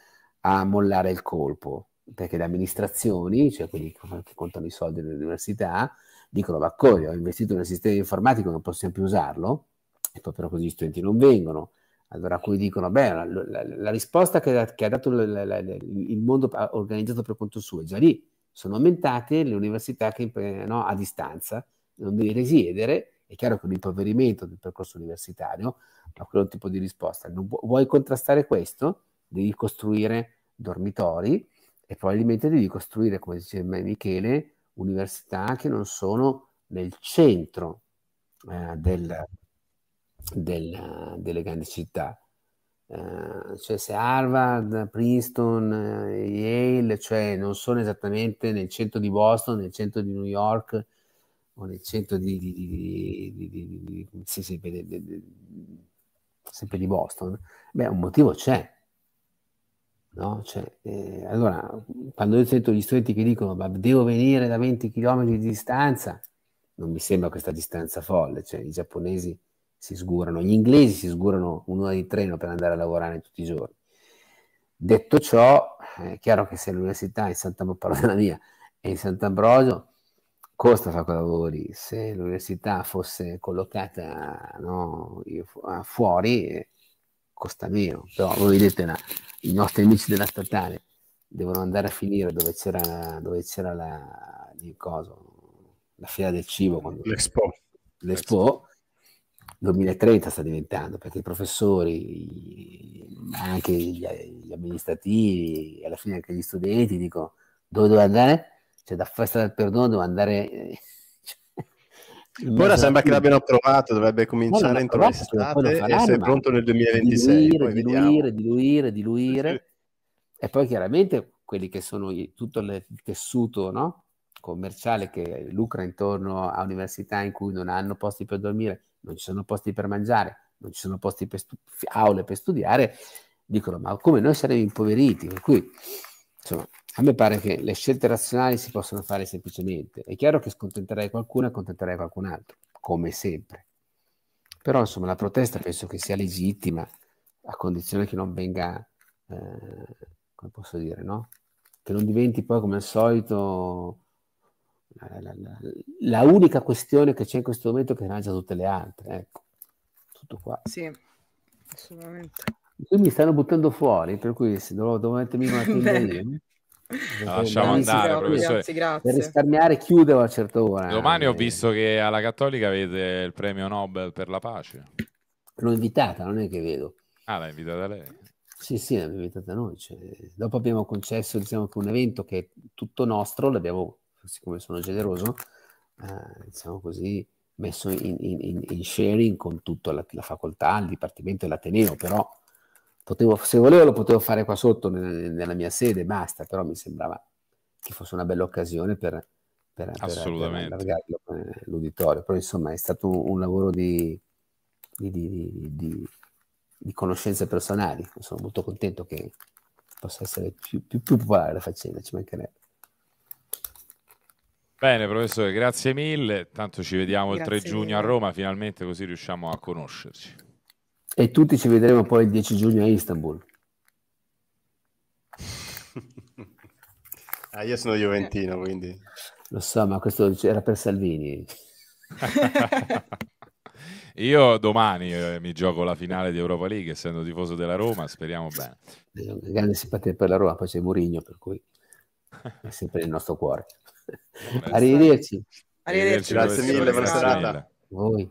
S3: a mollare il colpo perché le amministrazioni, cioè quelli che contano i soldi delle università, dicono ma ho investito nel sistema informatico non possiamo più usarlo e poi però così gli studenti non vengono allora, a cui dicono, beh, la, la, la risposta che, che, ha dato la, il mondo organizzato per conto suo è già lì, sono aumentate le università che, no, a distanza, non devi risiedere, è chiaro che un impoverimento del percorso universitario ma quello tipo di risposta. Non vu- vuoi contrastare questo? Devi costruire dormitori e probabilmente devi costruire, come diceva Michele, università che non sono nel centro eh, del, del, delle grandi città. Eh, cioè se Harvard, Princeton, eh, Yale, cioè non sono esattamente nel centro di Boston, nel centro di New York o nel centro di, di, di, di sì, sì, sempre di Boston, beh, un motivo c'è. No? Cioè, eh, allora, quando io sento gli studenti che dicono ma devo venire da 20 km di distanza, non mi sembra questa distanza folle, cioè i giapponesi si sgurano, gli inglesi si sgurano un'ora di treno per andare a lavorare tutti i giorni. Detto ciò, è chiaro che se l'università è in Santa Barbara mia e in Sant'Ambrosio, costa fare quei lavori, se l'università fosse collocata no, ah, fuori costa meno, però voi vedete la, i nostri amici della statale devono andare a finire dove c'era, dove c'era la, il coso, la fiera del cibo, quando, l'Expo. l'Expo 2030 sta diventando, perché i professori, anche gli, gli amministrativi, alla fine anche gli studenti dicono dove devo andare? Cioè da festa del perdono devo andare... Eh, cioè, Ora sembra che l'abbiano provato, dovrebbe cominciare entro l'estate e essere pronto nel 2026. Diluire, diluire, diluire, diluire. E poi chiaramente quelli che sono tutto il tessuto no? commerciale che lucra intorno a università in cui non hanno posti per dormire, non ci sono posti per mangiare, non ci sono posti per aule per studiare, dicono ma come noi saremo impoveriti? Per cui, insomma, a me pare che le scelte razionali si possano fare semplicemente. È chiaro che scontenterai qualcuno e accontenterai qualcun altro, come sempre. Però, insomma, la protesta penso che sia legittima, a condizione che non venga, eh, come posso dire, no? Che non diventi poi, come al solito, la, la, la, unica questione che c'è in questo momento che mangia tutte le altre. Ecco, tutto qua.
S4: Sì, assolutamente.
S3: Qui mi stanno buttando fuori, per cui se devo, devo mettermi una tenda io. No, lasciamo andare, grazie, professore. Grazie, grazie. Per risparmiare, chiudevo a certo certa ora.
S2: Domani eh. ho visto che alla Cattolica avete il premio Nobel per la pace.
S3: L'ho invitata, non è che vedo.
S2: Ah, l'ha invitata lei?
S3: Sì, sì, l'abbiamo invitata noi. Cioè, dopo abbiamo concesso diciamo, un evento che è tutto nostro, l'abbiamo siccome sono generoso, eh, diciamo così, messo in, in, in, sharing con tutta la, la, facoltà, il dipartimento e l'ateneo, però potevo, se volevo lo potevo fare qua sotto nella, nella mia sede, basta, però mi sembrava che fosse una bella occasione per, per, Assolutamente. Per eh, l'uditorio, però insomma è stato un lavoro di, di, di, di, conoscenze personali, sono molto contento che possa essere più, più, più popolare la faccenda, ci mancherebbe.
S2: Bene, professore, grazie mille. Tanto ci vediamo grazie il 3 giugno mille. a Roma, finalmente così riusciamo a conoscerci.
S3: E tutti ci vedremo poi il 10 giugno a Istanbul. ah, io sono
S1: Juventino, quindi.
S3: Lo so, ma questo era per Salvini.
S2: Io domani eh, mi gioco la finale di Europa League, essendo tifoso della Roma, speriamo bene.
S3: Grande simpatia per la Roma, poi c'è Mourinho, per cui è sempre il nostro cuore. Arrivederci. Arrivederci. Arrivederci. Grazie mille, buona serata. Voi.